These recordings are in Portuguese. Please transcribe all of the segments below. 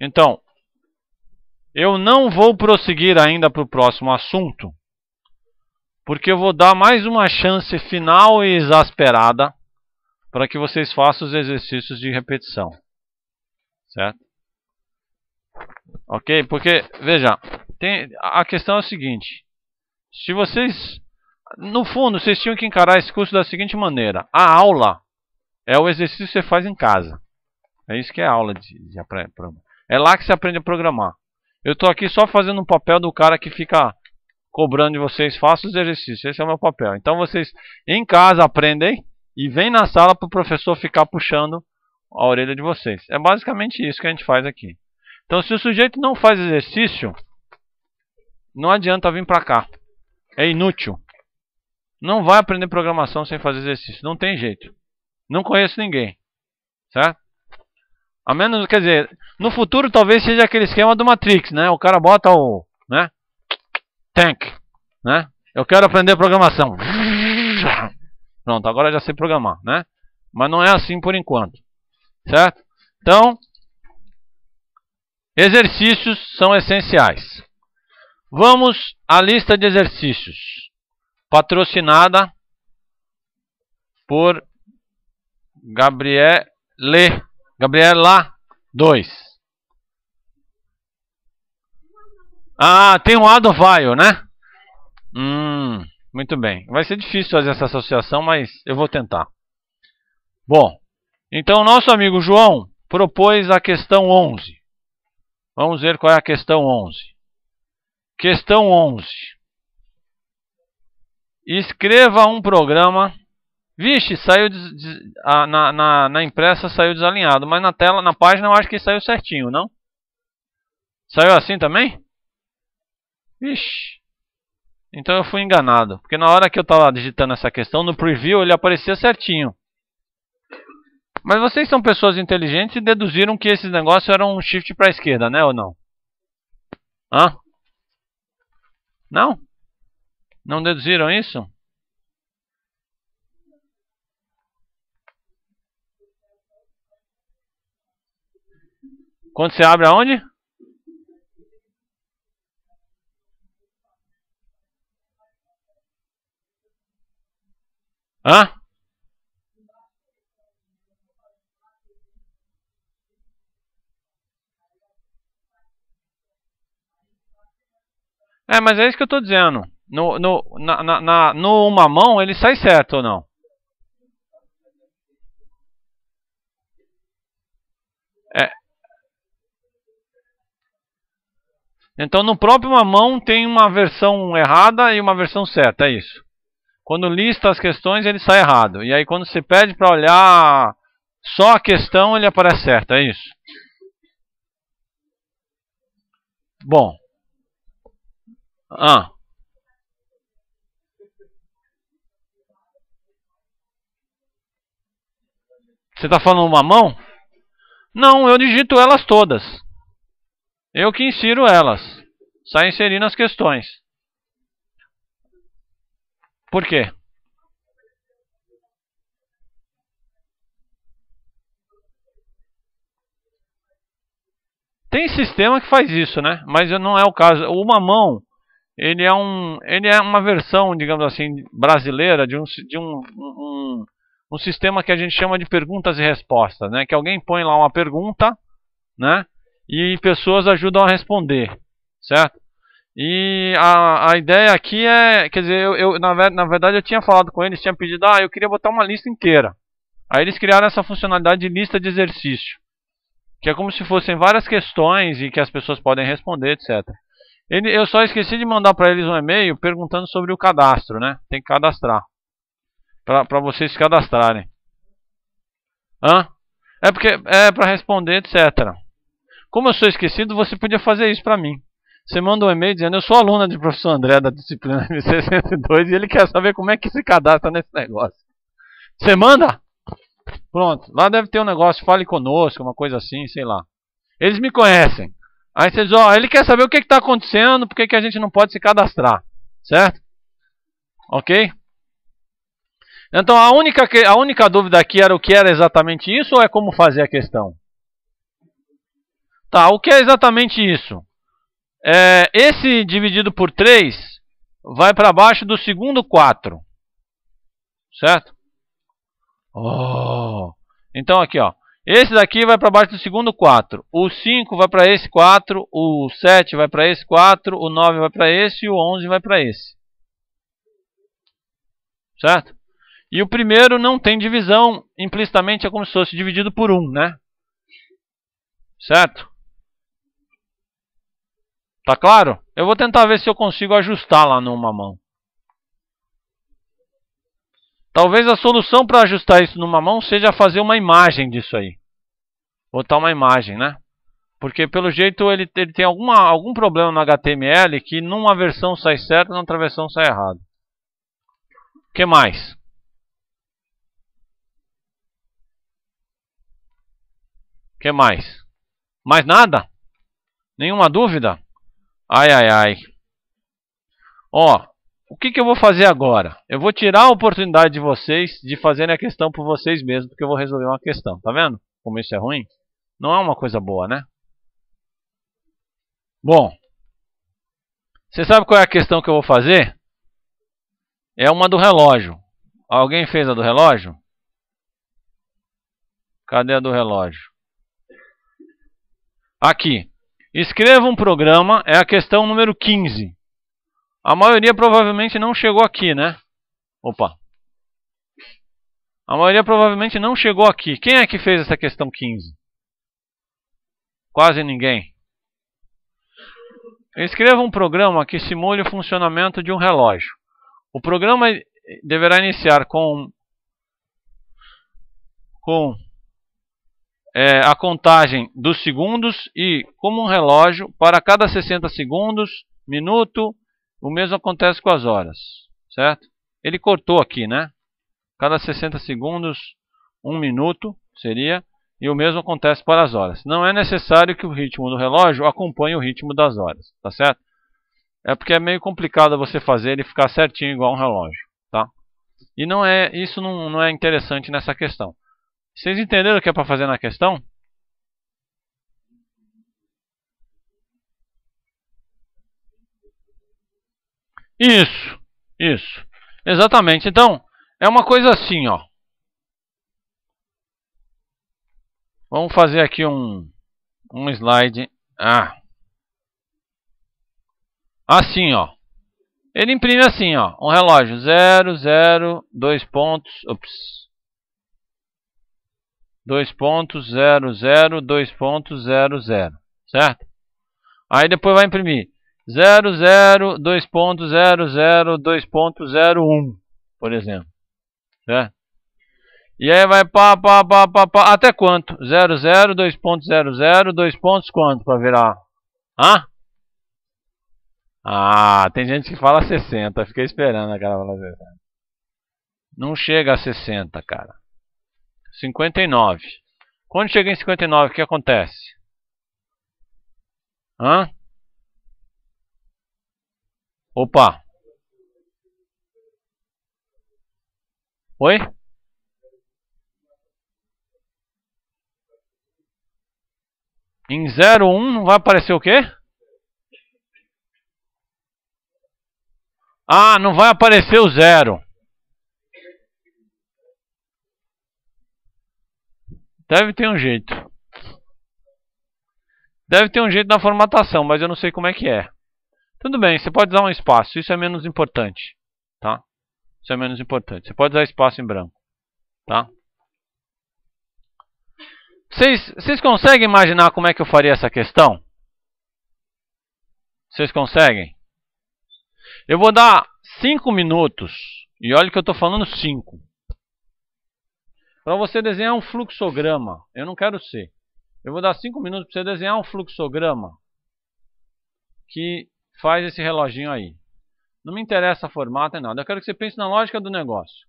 Então, eu não vou prosseguir ainda para o próximo assunto, porque eu vou dar mais uma chance final e exasperada para que vocês façam os exercícios de repetição. Certo? Ok? Porque, veja, tem, a questão é a seguinte. Se vocês, no fundo, vocês tinham que encarar esse curso da seguinte maneira. A aula é o exercício que você faz em casa. É isso que é aula de, de é lá que você aprende a programar. Eu estou aqui só fazendo um papel do cara que fica cobrando de vocês. Faça os exercícios. Esse é o meu papel. Então vocês em casa aprendem e vem na sala para o professor ficar puxando a orelha de vocês. É basicamente isso que a gente faz aqui. Então se o sujeito não faz exercício, não adianta vir para cá. É inútil. Não vai aprender programação sem fazer exercício. Não tem jeito. Não conheço ninguém. Certo? A menos, quer dizer, no futuro talvez seja aquele esquema do Matrix, né? O cara bota o, né? Tank, né? Eu quero aprender programação. Pronto, agora já sei programar, né? Mas não é assim por enquanto. Certo? Então, exercícios são essenciais. Vamos à lista de exercícios patrocinada por Gabriele Gabriel lá 2. Ah, tem um Vaio, né? Hum, muito bem. Vai ser difícil fazer essa associação, mas eu vou tentar. Bom, então nosso amigo João propôs a questão 11. Vamos ver qual é a questão 11. Questão 11. Escreva um programa Vixe, saiu des, des, a, na, na, na, impressa saiu desalinhado, mas na tela, na página eu acho que saiu certinho, não? Saiu assim também? Vixe. Então eu fui enganado, porque na hora que eu estava digitando essa questão, no preview ele aparecia certinho. Mas vocês são pessoas inteligentes e deduziram que esses negócios eram um shift para a esquerda, né ou não? Hã? Não? Não deduziram isso? Quando você abre aonde? Hã? É, mas é isso que eu estou dizendo. No, no, na, na, na, no uma mão ele sai certo ou não? É, Então, no próprio mamão tem uma versão errada e uma versão certa, é isso. Quando lista as questões, ele sai errado. E aí, quando se pede para olhar só a questão, ele aparece certo, é isso. Bom. Ah. Você está falando mamão? Não, eu digito elas todas. Eu que insiro elas. Só inserindo as questões. Por quê? Tem sistema que faz isso, né? Mas não é o caso. O Mamão, ele é, um, ele é uma versão, digamos assim, brasileira de, um, de um, um, um sistema que a gente chama de perguntas e respostas, né? Que alguém põe lá uma pergunta, né? e pessoas ajudam a responder, certo? E a, a ideia aqui é, quer dizer, eu, eu na, na, verdade eu tinha falado com eles, tinha pedido, ah, eu queria botar uma lista inteira. Aí eles criaram essa funcionalidade de lista de exercício, que é como se fossem várias questões e que as pessoas podem responder, etc. Ele, eu só esqueci de mandar para eles um e-mail perguntando sobre o cadastro, né? Tem que cadastrar, para vocês se cadastrarem. Hã? É porque é para responder, etc. Como eu sou esquecido, você podia fazer isso para mim. Você manda um e-mail dizendo: Eu sou aluna de professor André da disciplina M602 e ele quer saber como é que se cadastra nesse negócio. Você manda? Pronto. Lá deve ter um negócio, fale conosco, uma coisa assim, sei lá. Eles me conhecem. Aí vocês, ó, ele quer saber o que está acontecendo, por que a gente não pode se cadastrar. Certo? Ok? Então a única, a única dúvida aqui era o que era exatamente isso ou é como fazer a questão? Tá, o que é exatamente isso? É, esse dividido por 3 vai para baixo do segundo 4. Certo? Oh. Então aqui, ó. Esse daqui vai para baixo do segundo 4. O 5 vai para esse 4, o 7 vai para esse 4, o 9 vai para esse e o 11 vai para esse. Certo? E o primeiro não tem divisão, implicitamente é como se fosse dividido por 1, um, né? Certo? Tá claro? Eu vou tentar ver se eu consigo ajustar lá numa mão. Talvez a solução para ajustar isso numa mão seja fazer uma imagem disso aí. Botar uma imagem, né? Porque pelo jeito ele, ele tem alguma, algum problema no HTML que numa versão sai certo e na outra versão sai errado. O que mais? O que mais? Mais nada? Nenhuma dúvida? Ai, ai, ai. Ó, o que, que eu vou fazer agora? Eu vou tirar a oportunidade de vocês de fazerem a questão por vocês mesmos, porque eu vou resolver uma questão. Tá vendo como isso é ruim? Não é uma coisa boa, né? Bom, você sabe qual é a questão que eu vou fazer? É uma do relógio. Alguém fez a do relógio? Cadê a do relógio? Aqui. Escreva um programa é a questão número 15. A maioria provavelmente não chegou aqui, né? Opa. A maioria provavelmente não chegou aqui. Quem é que fez essa questão 15? Quase ninguém. Escreva um programa que simule o funcionamento de um relógio. O programa deverá iniciar com com é, a contagem dos segundos e, como um relógio, para cada 60 segundos, minuto, o mesmo acontece com as horas, certo? Ele cortou aqui, né? Cada 60 segundos, um minuto seria, e o mesmo acontece para as horas. Não é necessário que o ritmo do relógio acompanhe o ritmo das horas, tá certo? É porque é meio complicado você fazer ele ficar certinho igual um relógio, tá? E não é, isso não, não é interessante nessa questão. Vocês entenderam o que é para fazer na questão? Isso, isso. Exatamente. Então, é uma coisa assim, ó. Vamos fazer aqui um, um slide. Ah. Assim, ó. Ele imprime assim, ó. Um relógio. 0, 0, 2 pontos. Ops. 2.00, 2.00, certo? Aí depois vai imprimir 00, 2.00, 2.01, por exemplo, certo? E aí vai pá, pá, pá, pá, pá, até quanto? 00, 2.00, 2 pontos quanto para virar? Hã? Ah, tem gente que fala 60, fiquei esperando aquela palavra. Não chega a 60, cara. 59. Quando chega em 59, o que acontece? Hã? Opa! Oi? Em 01 vai aparecer o quê? Ah, não vai aparecer o zero. Deve ter um jeito. Deve ter um jeito na formatação, mas eu não sei como é que é. Tudo bem, você pode usar um espaço, isso é menos importante, tá? Isso é menos importante. Você pode usar espaço em branco, tá? Vocês, vocês conseguem imaginar como é que eu faria essa questão? Vocês conseguem? Eu vou dar 5 minutos, e olha que eu estou falando 5. Para você desenhar um fluxograma, eu não quero ser. Eu vou dar 5 minutos para você desenhar um fluxograma que faz esse reloginho aí. Não me interessa formato e nada. Eu quero que você pense na lógica do negócio.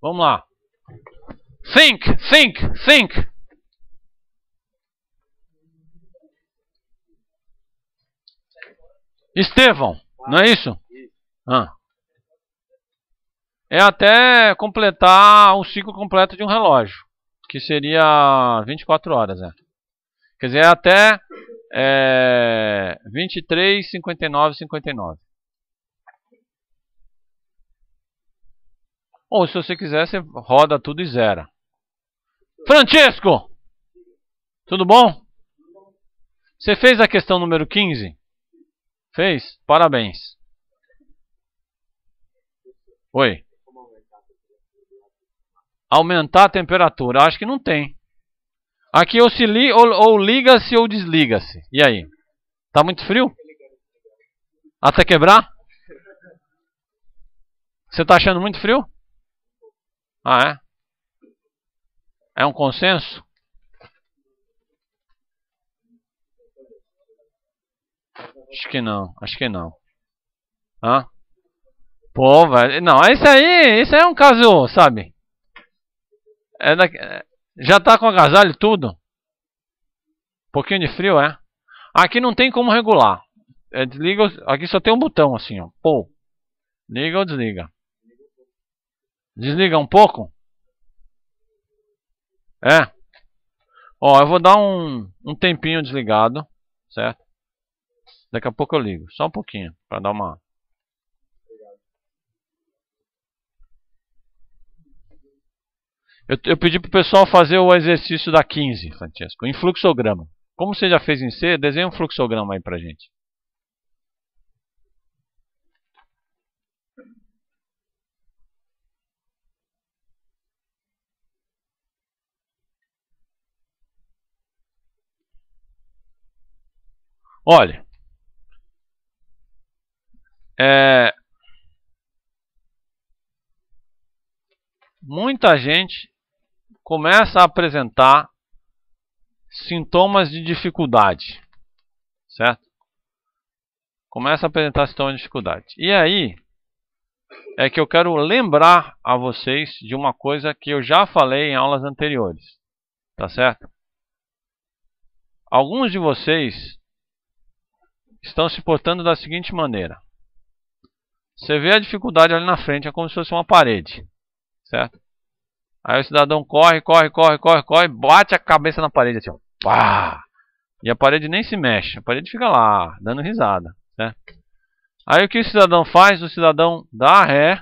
Vamos lá. Think, think, think. Estevão, não é isso? Ah. É até completar um ciclo completo de um relógio, que seria 24 horas, é. Quer dizer, é até é, 23, 59, 59. Ou se você quiser, você roda tudo e zera. Francesco! Tudo bom? Você fez a questão número 15? Fez? Parabéns. Oi. Aumentar a temperatura. Acho que não tem. Aqui ou, se li, ou, ou liga-se ou desliga-se. E aí? Tá muito frio? Até quebrar? Você tá achando muito frio? Ah, é? É um consenso? Acho que não, acho que não. Hã? Pô, velho. Não, esse aí, esse aí é um caso, sabe? É da... É, já tá com agasalho tudo? Pouquinho de frio, é? Aqui não tem como regular. É, desliga, aqui só tem um botão assim, ó. Pô. Liga ou desliga? Desliga um pouco? É. Ó, eu vou dar um, um tempinho desligado, certo? Daqui a pouco eu ligo, só um pouquinho, para dar uma Eu, eu, pedi pro pessoal fazer o exercício da 15, Francesco, em fluxograma. Como você já fez em C, desenha um fluxograma aí pra gente. Olha, é, muita gente começa a apresentar sintomas de dificuldade, certo? Começa a apresentar sintomas de dificuldade. E aí é que eu quero lembrar a vocês de uma coisa que eu já falei em aulas anteriores, tá certo? Alguns de vocês estão se portando da seguinte maneira. Você vê a dificuldade ali na frente, é como se fosse uma parede, certo? Aí o cidadão corre, corre, corre, corre, corre, bate a cabeça na parede assim, ó, pá! E a parede nem se mexe, a parede fica lá, dando risada, certo? Aí o que o cidadão faz? O cidadão dá ré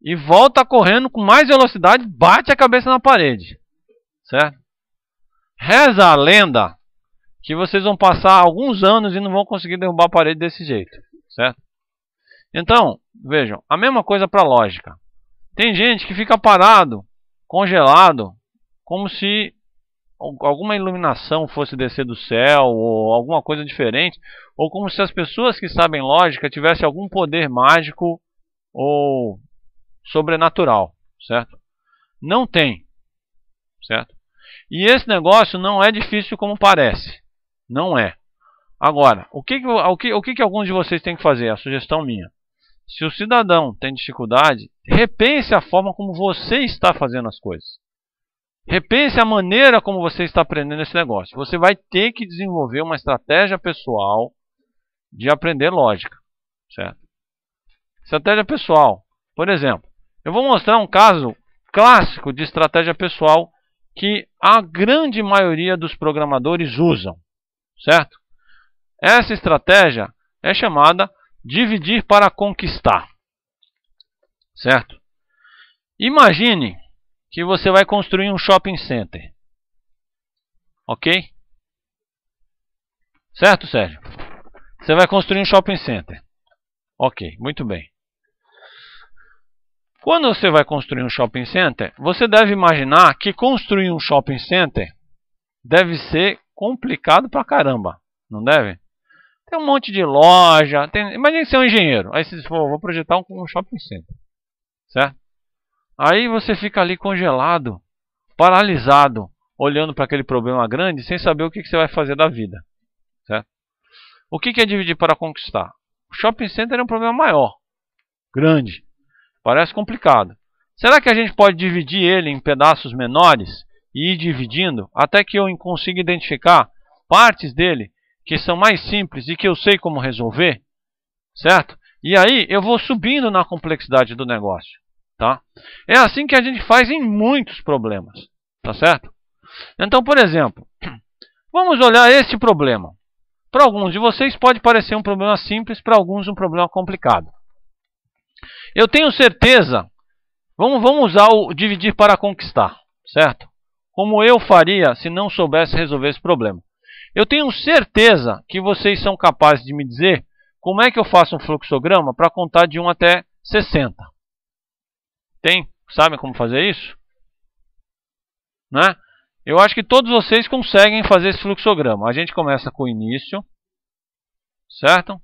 e volta correndo com mais velocidade, bate a cabeça na parede, certo? Reza a lenda que vocês vão passar alguns anos e não vão conseguir derrubar a parede desse jeito, certo? Então, vejam, a mesma coisa para a lógica. Tem gente que fica parado, congelado, como se alguma iluminação fosse descer do céu ou alguma coisa diferente, ou como se as pessoas que sabem lógica tivessem algum poder mágico ou sobrenatural, certo? Não tem, certo? E esse negócio não é difícil como parece, não é. Agora, o que, o que, o que alguns de vocês têm que fazer? A sugestão minha. Se o cidadão tem dificuldade, repense a forma como você está fazendo as coisas. Repense a maneira como você está aprendendo esse negócio. Você vai ter que desenvolver uma estratégia pessoal de aprender lógica, certo? Estratégia pessoal. Por exemplo, eu vou mostrar um caso clássico de estratégia pessoal que a grande maioria dos programadores usam, certo? Essa estratégia é chamada dividir para conquistar. Certo? Imagine que você vai construir um shopping center. Ok? Certo, Sérgio? Você vai construir um shopping center. Ok, muito bem. Quando você vai construir um shopping center, você deve imaginar que construir um shopping center deve ser complicado pra caramba, não deve? Tem um monte de loja. Tem... Imagina que é um engenheiro. Aí você for, vou projetar um, um shopping center. Certo? Aí você fica ali congelado, paralisado, olhando para aquele problema grande, sem saber o que, que você vai fazer da vida. Certo? O que, que é dividir para conquistar? O shopping center é um problema maior, grande, parece complicado. Será que a gente pode dividir ele em pedaços menores e ir dividindo até que eu consiga identificar partes dele que são mais simples e que eu sei como resolver, certo? E aí eu vou subindo na complexidade do negócio, tá? É assim que a gente faz em muitos problemas, tá certo? Então, por exemplo, vamos olhar este problema. Para alguns de vocês pode parecer um problema simples, para alguns um problema complicado. Eu tenho certeza, vamos, vamos usar o dividir para conquistar, certo? Como eu faria se não soubesse resolver esse problema. Eu tenho certeza que vocês são capazes de me dizer como é que eu faço um fluxograma para contar de 1 até 60. Tem? Sabem como fazer isso? Né? Eu acho que todos vocês conseguem fazer esse fluxograma. A gente começa com o início, certo?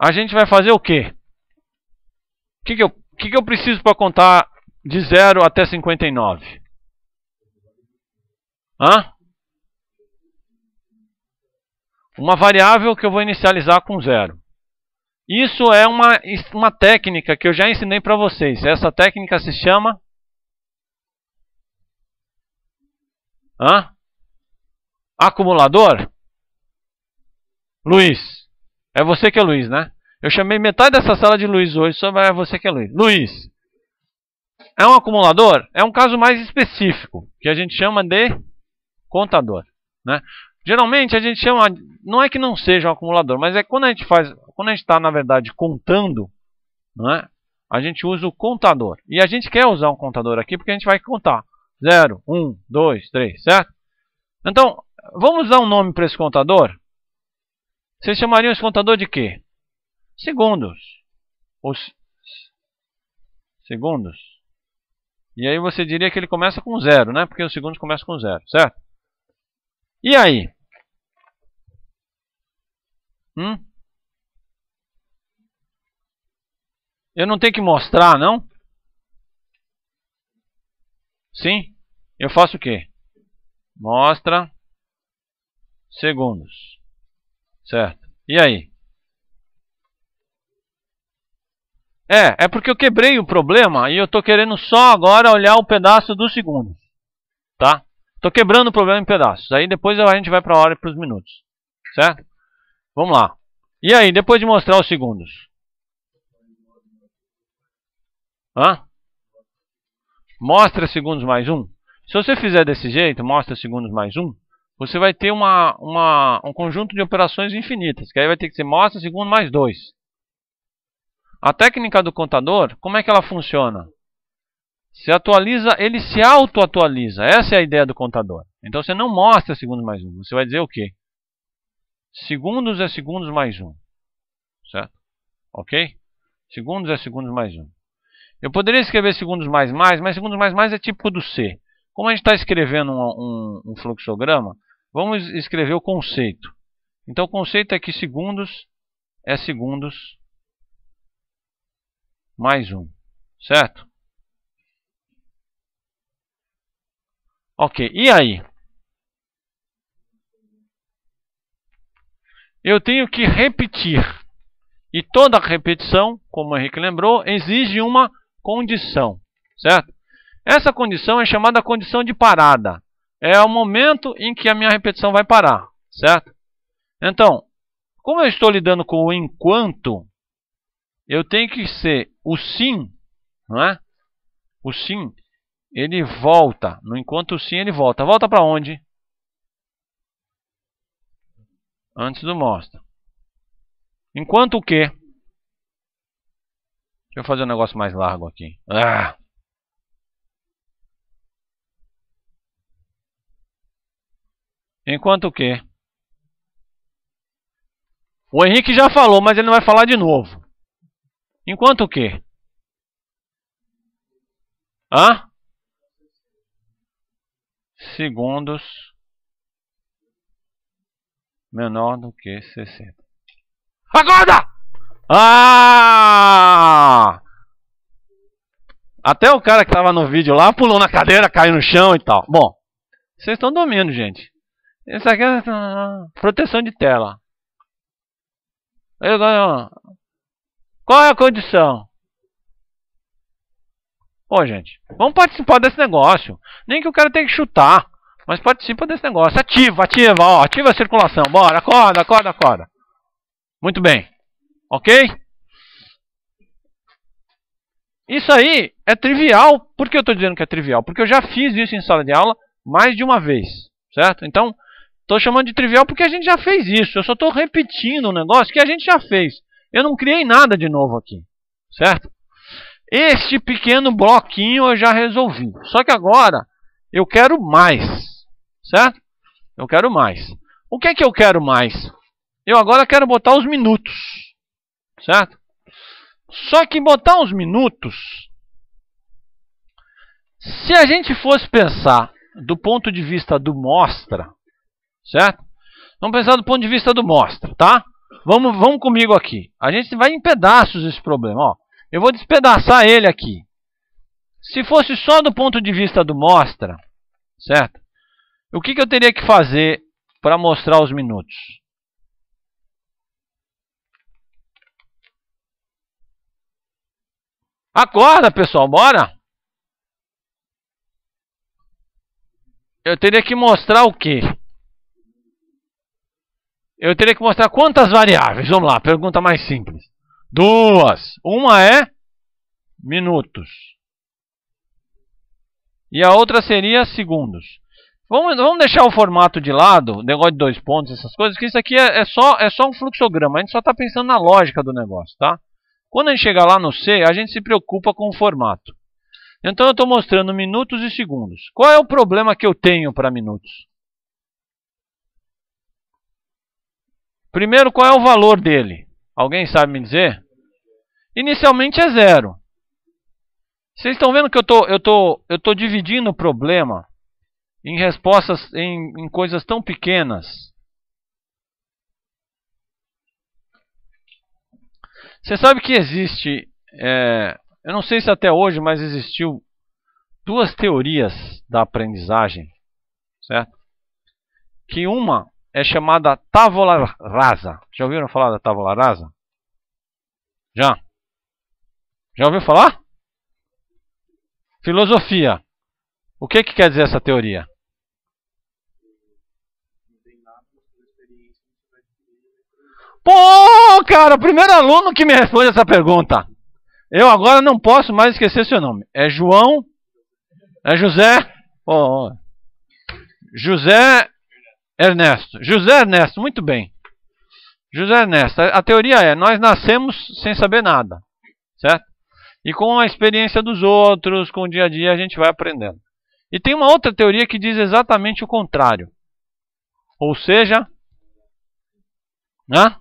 A gente vai fazer o quê? O que, que, eu, que, que eu preciso para contar de 0 até 59? Hã? Uma variável que eu vou inicializar com zero. Isso é uma, uma técnica que eu já ensinei para vocês. Essa técnica se chama... Hã? Acumulador? Luiz. É você que é Luiz, né? Eu chamei metade dessa sala de Luiz hoje, só é você que é Luiz. Luiz. É um acumulador? É um caso mais específico, que a gente chama de contador. Né? Geralmente a gente chama, não é que não seja um acumulador, mas é quando a gente faz, quando a gente está na verdade contando, né, a gente usa o contador. E a gente quer usar um contador aqui porque a gente vai contar 0, 1, 2, 3, certo? Então, vamos dar um nome para esse contador? Vocês chamariam esse contador de quê? Segundos. Os segundos. E aí você diria que ele começa com zero, né? Porque os segundos começam com zero, certo? E aí? Hum? Eu não tenho que mostrar, não? Sim? Eu faço o quê? Mostra segundos. Certo. E aí? É, é porque eu quebrei o problema e eu estou querendo só agora olhar o pedaço dos segundos. Tá? Estou quebrando o problema em pedaços. Aí depois a gente vai para a hora e para os minutos. Certo? Vamos lá. E aí, depois de mostrar os segundos? Hã? Mostra segundos mais um. Se você fizer desse jeito, mostra segundos mais um, você vai ter uma, uma, um conjunto de operações infinitas. Que aí vai ter que ser mostra segundos mais dois. A técnica do contador, como é que ela funciona? Se atualiza, ele se auto-atualiza. Essa é a ideia do contador. Então você não mostra segundos mais um. Você vai dizer o quê? Segundos é segundos mais um. Certo? Ok? Segundos é segundos mais um. Eu poderia escrever segundos mais mais, mas segundos mais mais é tipo do C. Como a gente está escrevendo um, um, um fluxograma, vamos escrever o conceito. Então o conceito é que segundos é segundos mais um. Certo? Ok, e aí? Eu tenho que repetir. E toda repetição, como o Henrique lembrou, exige uma condição, certo? Essa condição é chamada condição de parada. É o momento em que a minha repetição vai parar, certo? Então, como eu estou lidando com o enquanto, eu tenho que ser o sim, não é? O sim ele volta. No enquanto sim, ele volta. Volta para onde? Antes do mostra. Enquanto o quê? Deixa eu fazer um negócio mais largo aqui. Ah! Enquanto o quê? O Henrique já falou, mas ele não vai falar de novo. Enquanto o quê? Hã? segundos menor do que 60. Acorda! Ah! Até o cara que estava no vídeo lá pulou na cadeira, caiu no chão e tal. Bom, vocês estão dormindo, gente. Isso aqui é proteção de tela. Qual é a condição? Ô, gente, vamos participar desse negócio. Nem que o cara tenha que chutar. Mas participa desse negócio. Ativa, ativa, ó. Ativa a circulação. Bora, acorda, acorda, acorda. Muito bem. Ok? Isso aí é trivial. Por que eu estou dizendo que é trivial? Porque eu já fiz isso em sala de aula mais de uma vez. Certo? Então, estou chamando de trivial porque a gente já fez isso. Eu só estou repetindo um negócio que a gente já fez. Eu não criei nada de novo aqui. Certo? Este pequeno bloquinho eu já resolvi. Só que agora eu quero mais, certo? Eu quero mais. O que é que eu quero mais? Eu agora quero botar os minutos, certo? Só que botar os minutos, se a gente fosse pensar do ponto de vista do mostra, certo? Vamos pensar do ponto de vista do mostra, tá? Vamos, vamos comigo aqui. A gente vai em pedaços esse problema, ó. Eu vou despedaçar ele aqui. Se fosse só do ponto de vista do mostra, certo? O que, que eu teria que fazer para mostrar os minutos? Acorda, pessoal, bora! Eu teria que mostrar o quê? Eu teria que mostrar quantas variáveis? Vamos lá, pergunta mais simples. Duas. Uma é minutos. E a outra seria segundos. Vamos, vamos deixar o formato de lado, negócio de dois pontos, essas coisas, que isso aqui é, é só, é só um fluxograma. A gente só está pensando na lógica do negócio, tá? Quando a gente chegar lá no C, a gente se preocupa com o formato. Então eu estou mostrando minutos e segundos. Qual é o problema que eu tenho para minutos? Primeiro, qual é o valor dele? Alguém sabe me dizer? Inicialmente é zero. Vocês estão vendo que eu tô, eu tô, eu tô dividindo o problema em respostas, em, em coisas tão pequenas. Você sabe que existe, é, eu não sei se até hoje, mas existiu duas teorias da aprendizagem, certo? Que uma é chamada távola rasa. Já ouviram falar da távola rasa? Já? Já ouviu falar? Filosofia. O que, que quer dizer essa teoria? Pô, cara, o primeiro aluno que me responde essa pergunta. Eu agora não posso mais esquecer seu nome. É João? É José? Oh, José Ernesto. José Ernesto, muito bem. José Ernesto, a teoria é: nós nascemos sem saber nada, certo? E com a experiência dos outros, com o dia a dia, a gente vai aprendendo. E tem uma outra teoria que diz exatamente o contrário. Ou seja, né?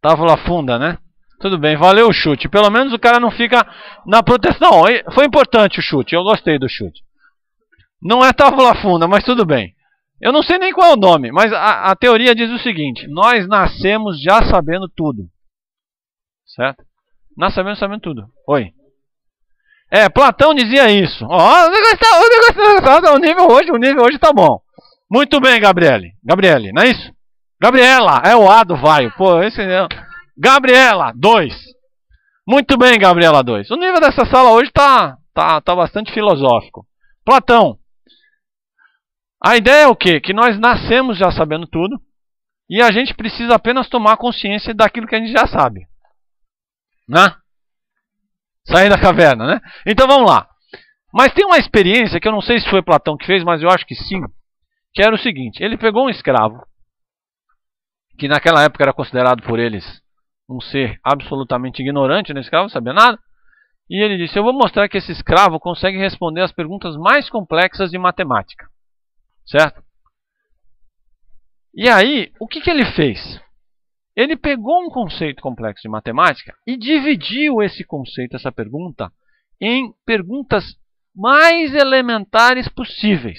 Távola funda, né? Tudo bem, valeu o chute. Pelo menos o cara não fica na proteção. Foi importante o chute, eu gostei do chute. Não é távola funda, mas tudo bem. Eu não sei nem qual é o nome, mas a, a teoria diz o seguinte: nós nascemos já sabendo tudo. Certo? Nós sabemos sabendo tudo. Oi. É, Platão dizia isso. Ó, oh, o negócio tá, o negócio tá, o nível hoje, o nível hoje tá bom. Muito bem, Gabriele. Gabriele, não é isso? Gabriela, é o A do Vaio. Pô, esse não. É Gabriela, 2. Muito bem, Gabriela 2. O nível dessa sala hoje tá, tá, tá bastante filosófico. Platão, a ideia é o quê? Que nós nascemos já sabendo tudo e a gente precisa apenas tomar consciência daquilo que a gente já sabe. Né? Sair da caverna, né? Então vamos lá. Mas tem uma experiência que eu não sei se foi Platão que fez, mas eu acho que sim, que era o seguinte: ele pegou um escravo que naquela época era considerado por eles um ser absolutamente ignorante, né? escravo não sabia nada. E ele disse: Eu vou mostrar que esse escravo consegue responder as perguntas mais complexas de matemática certo? E aí, o que, que ele fez? Ele pegou um conceito complexo de matemática e dividiu esse conceito, essa pergunta, em perguntas mais elementares possíveis.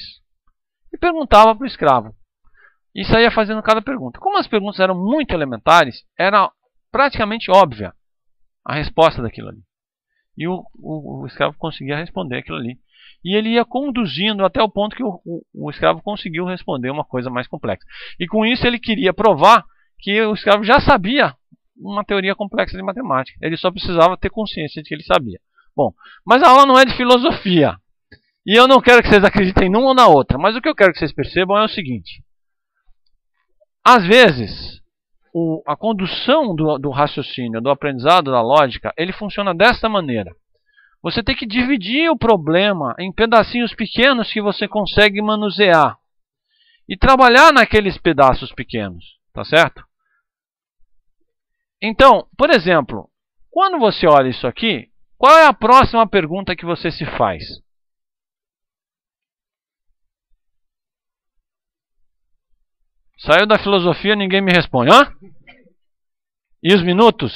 E perguntava para o escravo. Isso aí ia fazendo cada pergunta. Como as perguntas eram muito elementares, era praticamente óbvia a resposta daquilo ali. E o, o, o escravo conseguia responder aquilo ali e ele ia conduzindo até o ponto que o, o, o escravo conseguiu responder uma coisa mais complexa. E com isso ele queria provar que o escravo já sabia uma teoria complexa de matemática. Ele só precisava ter consciência de que ele sabia. Bom, mas a aula não é de filosofia. E eu não quero que vocês acreditem numa ou na outra, mas o que eu quero que vocês percebam é o seguinte: às vezes, o, a condução do, do raciocínio, do aprendizado, da lógica, ele funciona desta maneira. Você tem que dividir o problema em pedacinhos pequenos que você consegue manusear e trabalhar naqueles pedaços pequenos, tá certo? Então, por exemplo, quando você olha isso aqui, qual é a próxima pergunta que você se faz? Saiu da filosofia, ninguém me responde. Hã? E os minutos?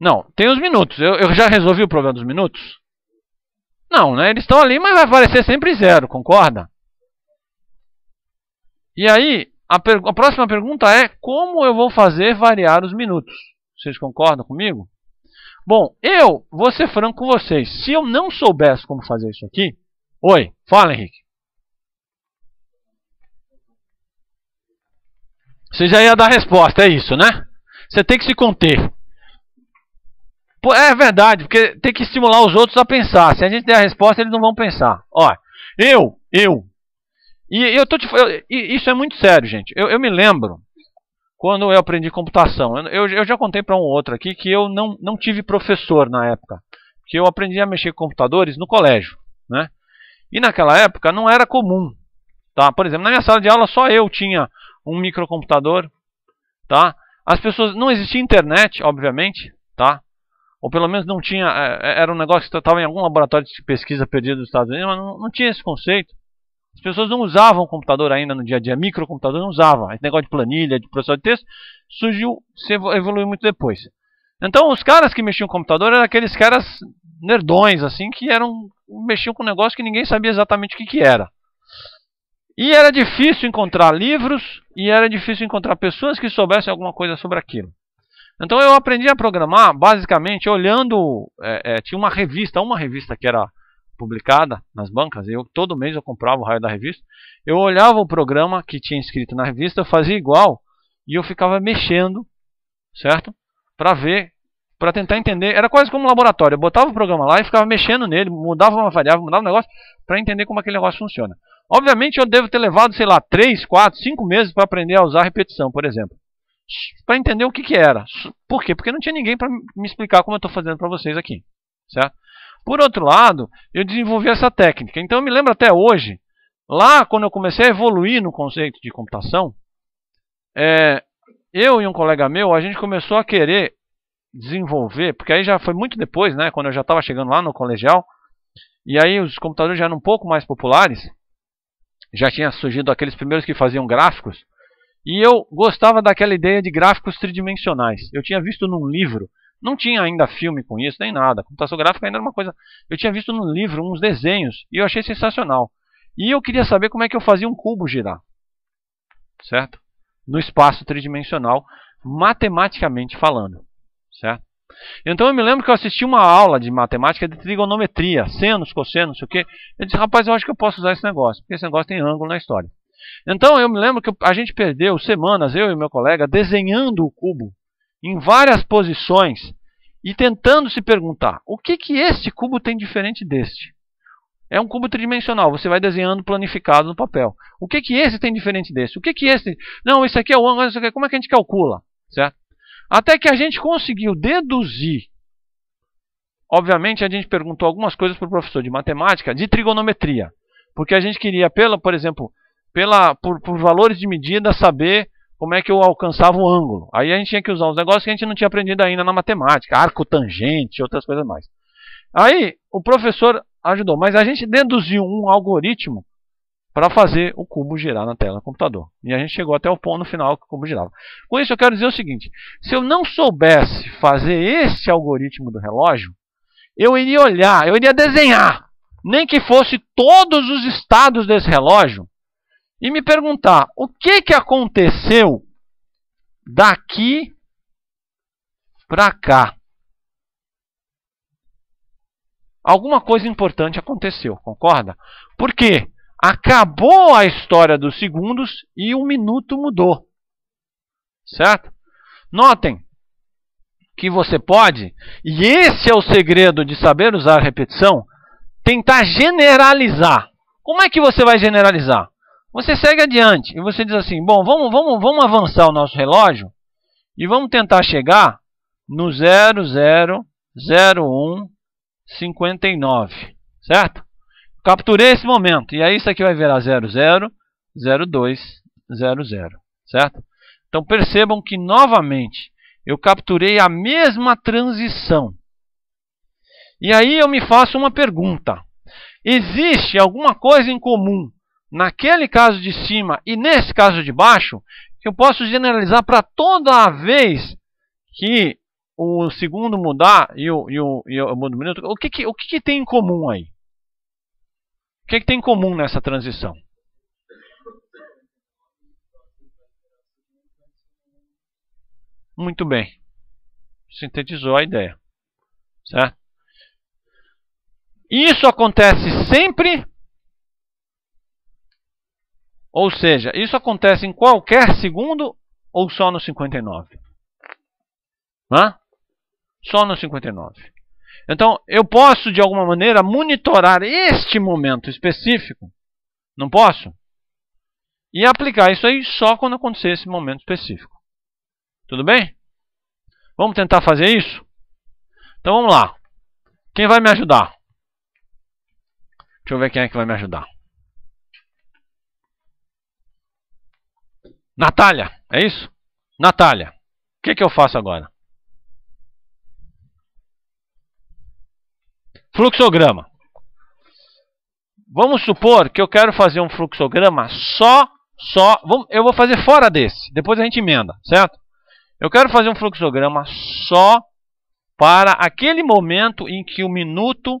Não, tem os minutos. Eu, eu já resolvi o problema dos minutos? Não, né? Eles estão ali, mas vai aparecer sempre zero, concorda? E aí, a, a, próxima pergunta é como eu vou fazer variar os minutos? Vocês concordam comigo? Bom, eu vou ser franco com vocês. Se eu não soubesse como fazer isso aqui... Oi, fala Henrique. Você já ia dar a resposta, é isso, né? Você tem que se conter. É verdade, porque tem que estimular os outros a pensar. Se a gente der a resposta, eles não vão pensar. Ó, eu, eu. E eu tô te, eu, isso é muito sério, gente. Eu, eu me lembro quando eu aprendi computação. Eu, eu já contei para um outro aqui que eu não, não tive professor na época. Que eu aprendi a mexer com computadores no colégio. Né? E naquela época não era comum. Tá? Por exemplo, na minha sala de aula só eu tinha um microcomputador. Tá? As pessoas. Não existia internet, obviamente. Tá? ou pelo menos não tinha, é, é, era um negócio que estava em algum laboratório de pesquisa perdido dos Estados Unidos, mas não, não tinha esse conceito. As pessoas não usavam computador ainda no dia a dia, microcomputador não usava. Esse negócio de planilha, de processador de texto, surgiu, se evoluiu muito depois. Então os caras que mexiam com computador eram aqueles caras nerdões, assim, que eram mexiam com um negócio que ninguém sabia exatamente o que, que era. E era difícil encontrar livros e era difícil encontrar pessoas que soubessem alguma coisa sobre aquilo. Então eu aprendi a programar basicamente olhando, é, é, tinha uma revista, uma revista que era publicada nas bancas, eu todo mês eu comprava o raio da revista, eu olhava o programa que tinha escrito na revista, eu fazia igual e eu ficava mexendo, certo? Para ver, para tentar entender, era quase como um laboratório, eu botava o programa lá e ficava mexendo nele, mudava uma variável, mudava um negócio para entender como aquele negócio funciona. Obviamente eu devo ter levado, sei lá, 3, 4, 5 meses para aprender a usar repetição, por exemplo para entender o que, que era. Por quê? Porque não tinha ninguém para me explicar como eu estou fazendo para vocês aqui. Certo? Por outro lado, eu desenvolvi essa técnica. Então eu me lembro até hoje, lá quando eu comecei a evoluir no conceito de computação, é, eu e um colega meu, a gente começou a querer desenvolver, porque aí já foi muito depois, né, quando eu já estava chegando lá no colegial, e aí os computadores já eram um pouco mais populares, já tinha surgido aqueles primeiros que faziam gráficos, e eu gostava daquela ideia de gráficos tridimensionais. Eu tinha visto num livro, não tinha ainda filme com isso, nem nada. Computação gráfica ainda era uma coisa. Eu tinha visto num livro uns desenhos e eu achei sensacional. E eu queria saber como é que eu fazia um cubo girar. Certo? No espaço tridimensional, matematicamente falando. Certo? Então eu me lembro que eu assisti uma aula de matemática de trigonometria, senos, cossenos, não sei o quê. Eu disse, rapaz, eu acho que eu posso usar esse negócio, porque esse negócio tem ângulo na história. Então eu me lembro que a gente perdeu semanas, eu e meu colega, desenhando o cubo em várias posições e tentando se perguntar o que, que esse cubo tem diferente deste. É um cubo tridimensional, você vai desenhando planificado no papel. O que, que esse tem diferente desse? O que, que esse. Não, esse aqui é o ângulo, aqui... É, como é que a gente calcula? Certo? Até que a gente conseguiu deduzir. Obviamente, a gente perguntou algumas coisas para o professor de matemática, de trigonometria. Porque a gente queria, pela, por exemplo, pela, por, por valores de medida, saber como é que eu alcançava o ângulo. Aí a gente tinha que usar uns negócios que a gente não tinha aprendido ainda na matemática, arco tangente, outras coisas mais. Aí o professor ajudou, mas a gente deduziu um algoritmo para fazer o cubo girar na tela do computador. E a gente chegou até o ponto final que o cubo girava. Com isso eu quero dizer o seguinte, se eu não soubesse fazer esse algoritmo do relógio, eu iria olhar, eu iria desenhar, nem que fosse todos os estados desse relógio, e me perguntar o que, que aconteceu daqui para cá. Alguma coisa importante aconteceu, concorda? Porque acabou a história dos segundos e um minuto mudou. Certo? Notem que você pode, e esse é o segredo de saber usar repetição, tentar generalizar. Como é que você vai generalizar? Você segue adiante e você diz assim: bom, vamos, vamos, vamos avançar o nosso relógio e vamos tentar chegar no 000159, certo? Capturei esse momento e aí isso aqui vai virar 000200, certo? Então percebam que novamente eu capturei a mesma transição. E aí eu me faço uma pergunta: existe alguma coisa em comum naquele caso de cima e nesse caso de baixo, eu posso generalizar para toda a vez que o segundo mudar e o, e o, e o minuto, o, que, que, o que, que tem em comum aí? O que, que tem em comum nessa transição? Muito bem. Sintetizou a ideia. Certo? Isso acontece sempre ou seja, isso acontece em qualquer segundo ou só no 59? Hã? Só no 59. Então, eu posso, de alguma maneira, monitorar este momento específico? Não posso? E aplicar isso aí só quando acontecer esse momento específico. Tudo bem? Vamos tentar fazer isso? Então, vamos lá. Quem vai me ajudar? Deixa eu ver quem é que vai me ajudar. Natália, é isso? Natália, o que, que eu faço agora? Fluxograma. Vamos supor que eu quero fazer um fluxograma só, só, eu vou fazer fora desse, depois a gente emenda, certo? Eu quero fazer um fluxograma só para aquele momento em que o minuto,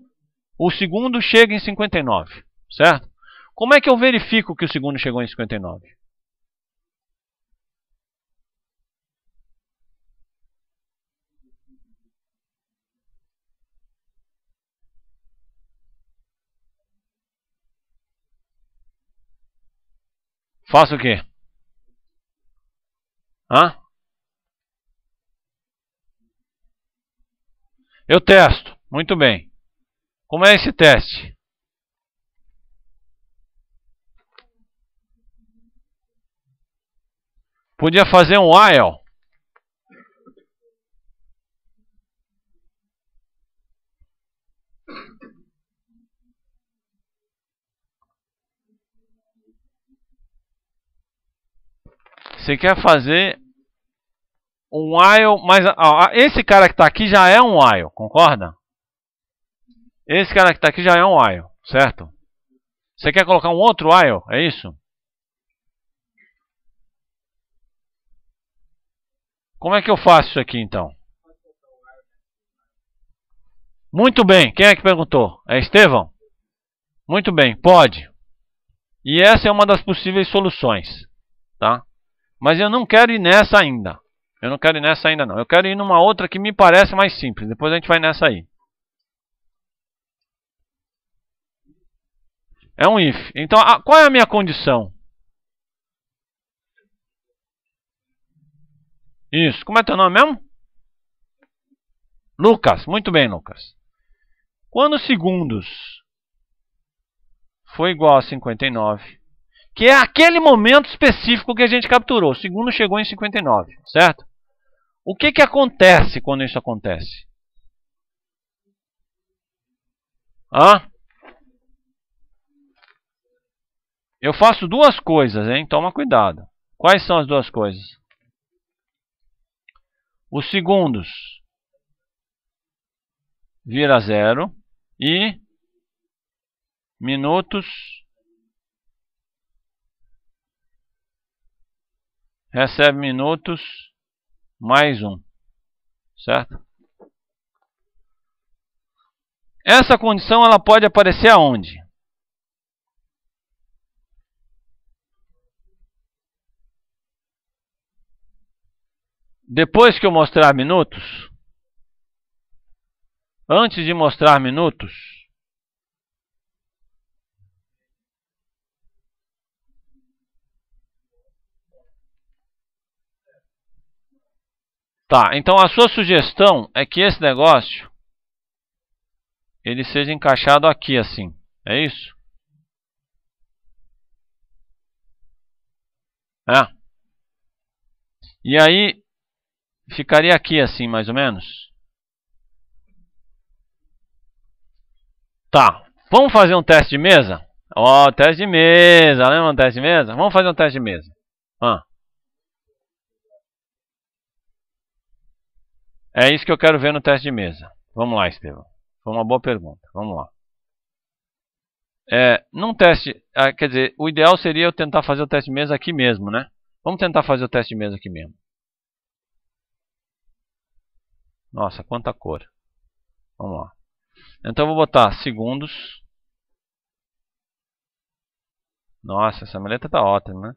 o segundo chega em 59, certo? Como é que eu verifico que o segundo chegou em 59? Faça o quê? Hã? Eu testo. Muito bem. Como é esse teste? Podia fazer um while. Você quer fazer um while, mas ó, esse cara que está aqui já é um while, concorda? Esse cara que está aqui já é um while, certo? Você quer colocar um outro while, é isso? Como é que eu faço isso aqui então? Muito bem, quem é que perguntou? É Estevão? Muito bem, pode. E essa é uma das possíveis soluções, tá? Mas eu não quero ir nessa ainda. Eu não quero ir nessa ainda não. Eu quero ir numa outra que me parece mais simples. Depois a gente vai nessa aí. É um if. Então, a, qual é a minha condição? Isso. Como é teu nome mesmo? Lucas. Muito bem, Lucas. Quando segundos foi igual a 59, que é aquele momento específico que a gente capturou. O segundo chegou em 59, certo? O que, que acontece quando isso acontece? Hã? Eu faço duas coisas, hein? Toma cuidado. Quais são as duas coisas? Os segundos vira zero e minutos recebe minutos mais um, certo? Essa condição ela pode aparecer aonde? Depois que eu mostrar minutos, antes de mostrar minutos, Tá, então a sua sugestão é que esse negócio ele seja encaixado aqui assim, é isso? É. E aí ficaria aqui assim, mais ou menos. Tá, vamos fazer um teste de mesa? Ó, oh, teste de mesa, lembra um teste de mesa? Vamos fazer um teste de mesa. Ah. É isso que eu quero ver no teste de mesa. Vamos lá, Estevam. Foi uma boa pergunta. Vamos lá. É, num teste, ah, quer dizer, o ideal seria eu tentar fazer o teste de mesa aqui mesmo, né? Vamos tentar fazer o teste de mesa aqui mesmo. Nossa, quanta cor. Vamos lá. Então eu vou botar segundos. Nossa, essa maleta tá ótima, né?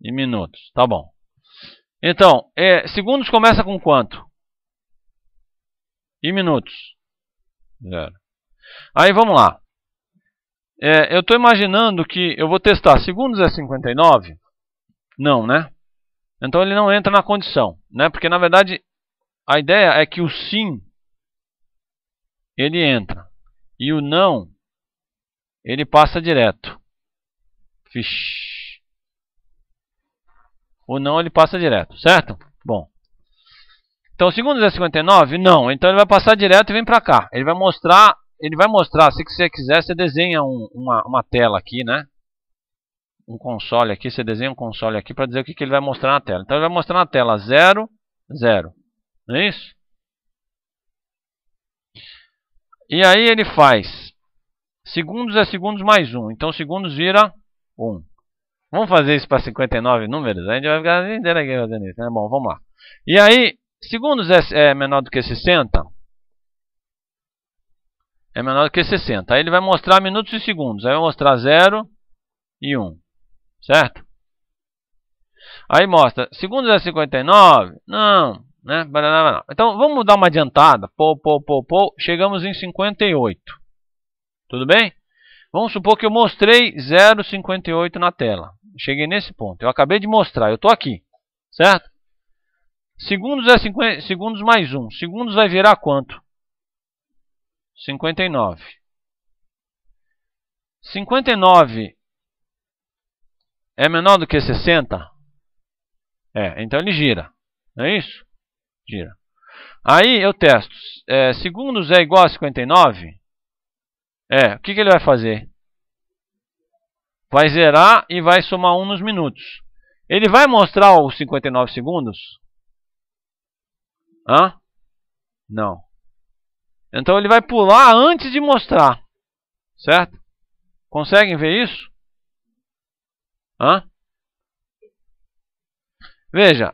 E minutos, tá bom. Então, é, segundos começa com quanto? e minutos. Zero. Aí vamos lá. É, eu estou imaginando que eu vou testar segundos é 59? Não, né? Então ele não entra na condição, né? Porque na verdade a ideia é que o sim ele entra e o não ele passa direto. Fixe. O não ele passa direto, certo? Bom. Então, segundo 59? não. Então ele vai passar direto e vem para cá. Ele vai mostrar, ele vai mostrar, se você quiser, você desenha um, uma, uma tela aqui, né? Um console aqui, você desenha um console aqui para dizer o que, que ele vai mostrar na tela. Então ele vai mostrar na tela 0, 0. Não é isso? E aí ele faz segundos é segundos mais 1. Um. Então segundos vira 1. Um. Vamos fazer isso para 59 números? A gente vai ficar a aqui fazendo isso, né? Bom, vamos lá. E aí, Segundos é, é menor do que 60? É menor do que 60. Aí ele vai mostrar minutos e segundos. Aí vai mostrar 0 e 1. Um, certo? Aí mostra, segundos é 59? Não, né? Então vamos dar uma adiantada. Pô, pô, pô, pô. Chegamos em 58. Tudo bem? Vamos supor que eu mostrei 0,58 na tela. Cheguei nesse ponto. Eu acabei de mostrar, eu estou aqui. Certo? Segundos é 50, segundos mais 1. Segundos vai virar quanto? 59. 59 é menor do que 60? É, então ele gira. Não é isso? Gira. Aí eu testo. É, segundos é igual a 59? É, o que, que ele vai fazer? Vai zerar e vai somar 1 nos minutos. Ele vai mostrar os 59 segundos? Hã? Não. Então ele vai pular antes de mostrar. Certo? Conseguem ver isso? Hã? Veja.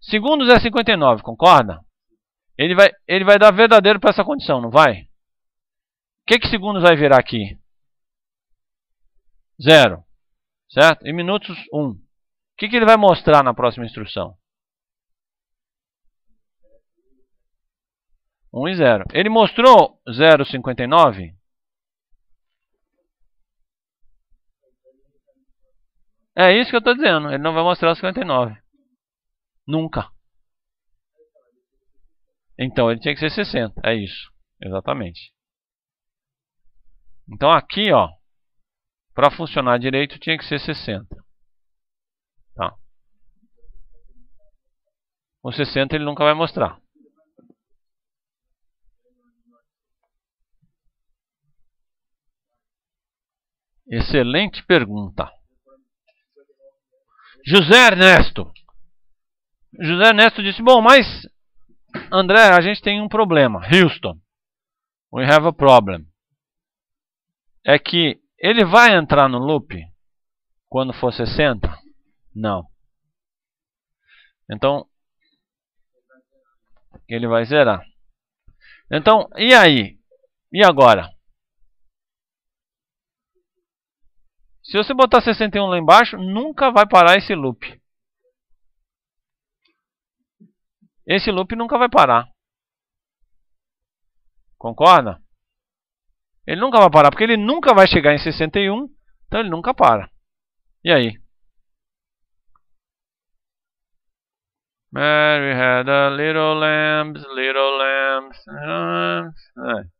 Segundos é 59, concorda? Ele vai, ele vai dar verdadeiro para essa condição, não vai? O que, que segundos vai virar aqui? Zero. Certo? E minutos, um. O que, que ele vai mostrar na próxima instrução? 1 e 0. Ele mostrou 0,59? É isso que eu estou dizendo. Ele não vai mostrar 59. Nunca. Então ele tinha que ser 60. É isso. Exatamente. Então aqui, ó, para funcionar direito tinha que ser 60. Tá. O 60 ele nunca vai mostrar. Excelente pergunta. José Ernesto. José Ernesto disse: Bom, mas André, a gente tem um problema. Houston, we have a problem. É que ele vai entrar no loop quando for 60? Não. Então, ele vai zerar. Então, e aí? E agora? Se você botar 61 lá embaixo, nunca vai parar esse loop. Esse loop nunca vai parar. Concorda? Ele nunca vai parar, porque ele nunca vai chegar em 61, então ele nunca para. E aí? Mary had a little lambs, little lambs, lambs. É.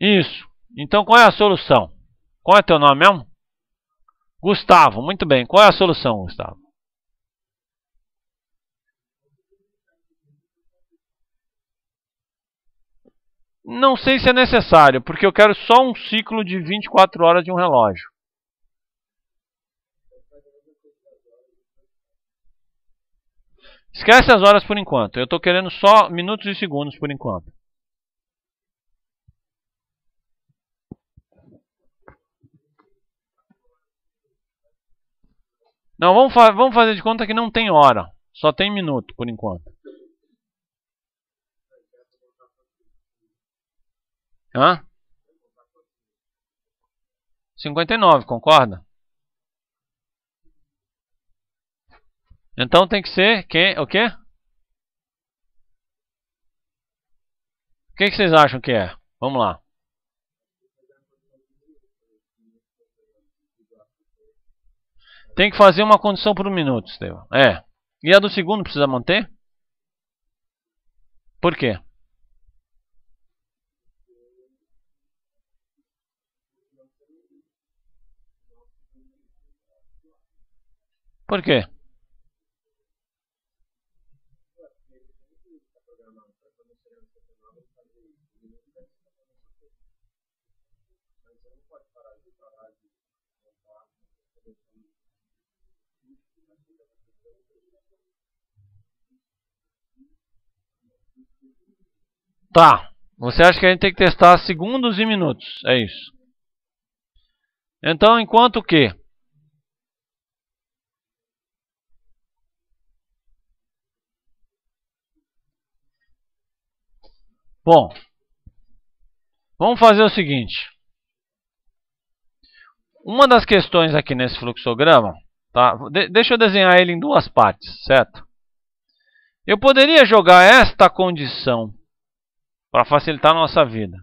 Isso. Então qual é a solução? Qual é teu nome mesmo? Gustavo. Muito bem. Qual é a solução, Gustavo? Não sei se é necessário, porque eu quero só um ciclo de 24 horas de um relógio. Esquece as horas por enquanto. Eu estou querendo só minutos e segundos por enquanto. Não, vamos, fa vamos fazer de conta que não tem hora. Só tem minuto, por enquanto. Hã? 59, concorda? Então tem que ser quem, o quê? O que, que vocês acham que é? Vamos lá. Tem que fazer uma condição por um minuto, Estevam. É. E a do segundo precisa manter? Por quê? Por quê? Tá. Você acha que a gente tem que testar segundos e minutos. É isso. Então, enquanto que... Bom, vamos fazer o seguinte. Uma das questões aqui nesse fluxograma, tá? De deixa eu desenhar ele em duas partes, certo? Eu poderia jogar esta condição para facilitar nossa vida.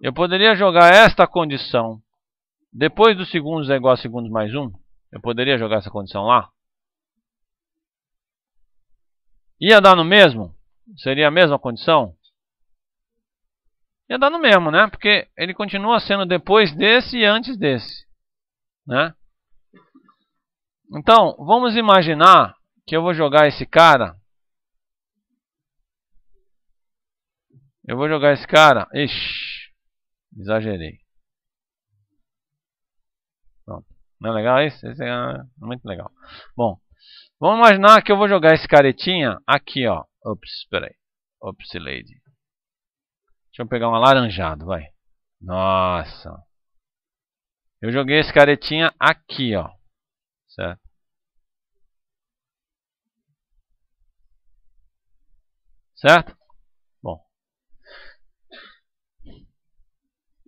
Eu poderia jogar esta condição depois dos segundos é igual a segundos mais um. Eu poderia jogar essa condição lá. Ia dar no mesmo? Seria a mesma condição? Ia dar no mesmo, né? Porque ele continua sendo depois desse e antes desse. Né? Então, vamos imaginar que eu vou jogar esse cara Eu vou jogar esse cara. Ixi, exagerei. Pronto. Não é legal isso? Esse é muito legal. Bom, vamos imaginar que eu vou jogar esse caretinha aqui, ó. Ops, espera aí. Ops, lady. Deixa eu pegar um alaranjado, vai. Nossa. Eu joguei esse caretinha aqui, ó. Certo? Certo?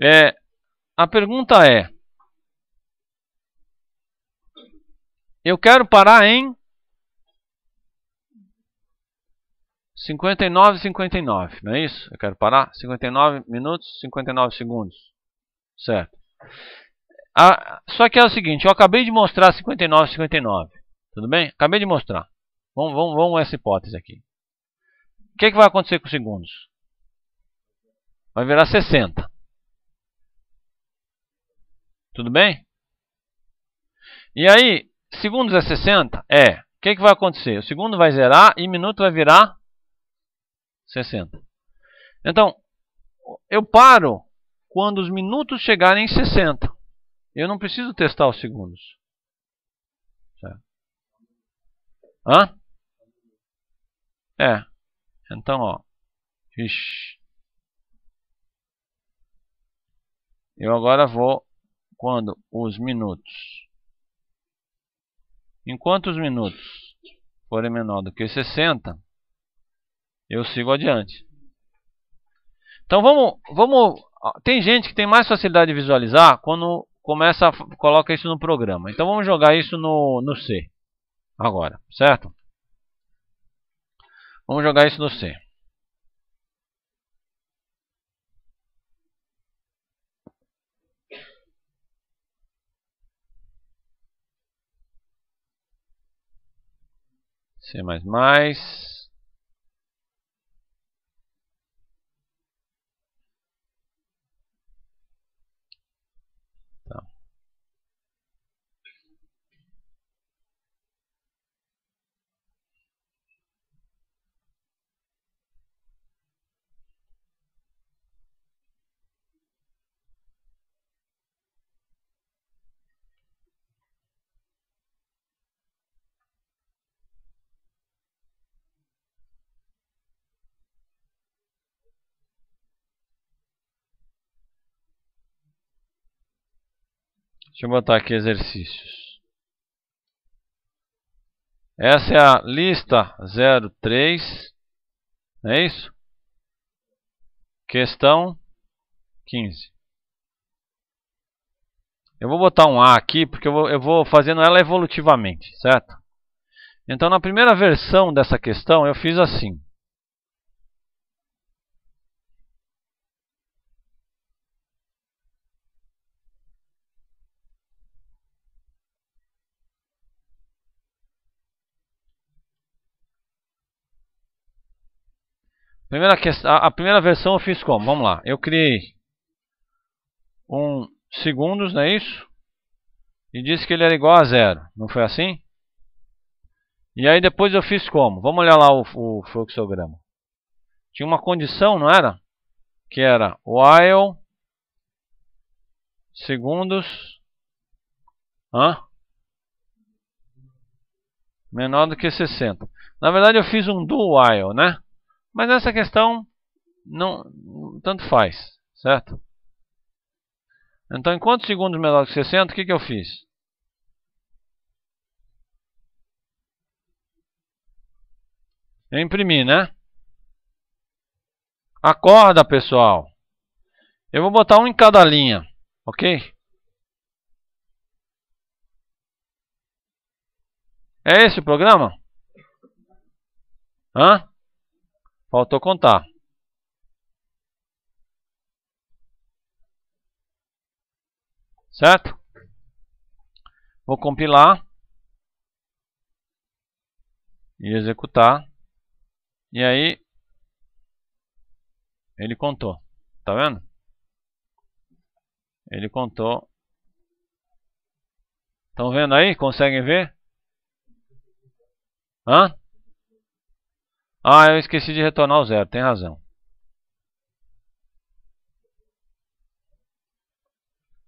É, a pergunta é: eu quero parar em 59,59, não é isso? Eu quero parar 59 minutos, 59 segundos, certo? só que é o seguinte, eu acabei de mostrar 59,59, tudo bem? Acabei de mostrar. Vamos, vamos, vamos essa hipótese aqui. O que, é que vai acontecer com os segundos? Vai virar 60. Tudo bem? E aí, segundos é 60? É. O que, é que vai acontecer? O segundo vai zerar e minuto vai virar 60. Então, eu paro quando os minutos chegarem em 60. Eu não preciso testar os segundos. Certo. Hã? É. Então, ó. Ixi. Eu agora vou quando os minutos. Enquanto os minutos forem menor do que 60, eu sigo adiante. Então vamos, vamos, tem gente que tem mais facilidade de visualizar quando começa a, coloca isso no programa. Então vamos jogar isso no, no C agora, certo? Vamos jogar isso no C. C++. Deixa eu botar aqui exercícios. Essa é a lista 03, é isso? Questão 15. Eu vou botar um A aqui porque eu vou, eu vou fazendo ela evolutivamente, certo? Então, na primeira versão dessa questão, eu fiz assim. Primeira questão, a primeira versão eu fiz como? Vamos lá. Eu criei um segundos, não é isso? E disse que ele era igual a zero. Não foi assim? E aí depois eu fiz como? Vamos olhar lá o, o fluxograma. Tinha uma condição, não era? Que era while segundos hã? menor do que 60. Na verdade eu fiz um do while, né? Mas essa questão não tanto faz, certo? Então, em quantos segundos menor que 60, o que, que eu fiz? Eu imprimi, né? Acorda, pessoal. Eu vou botar um em cada linha, ok? É esse o programa? Hã? Faltou contar. Certo? Vou compilar. E executar. E aí. Ele contou. Tá vendo? Ele contou. Estão vendo aí? Conseguem ver? Hã? Ah, eu esqueci de retornar o zero, tem razão.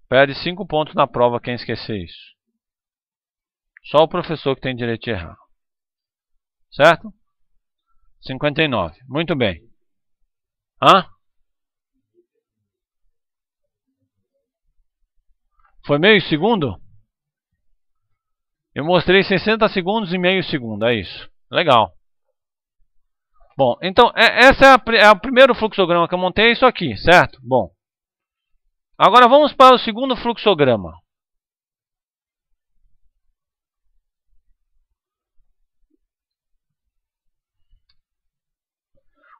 Perde 5 pontos na prova quem esquecer isso. Só o professor que tem direito de errar. Certo? 59. Muito bem. Hã? Foi meio segundo? Eu mostrei 60 segundos e meio segundo, é isso. Legal. Bom, então é, esse é, é, o primeiro fluxograma que eu montei, é isso aqui, certo? Bom, agora vamos para o segundo fluxograma.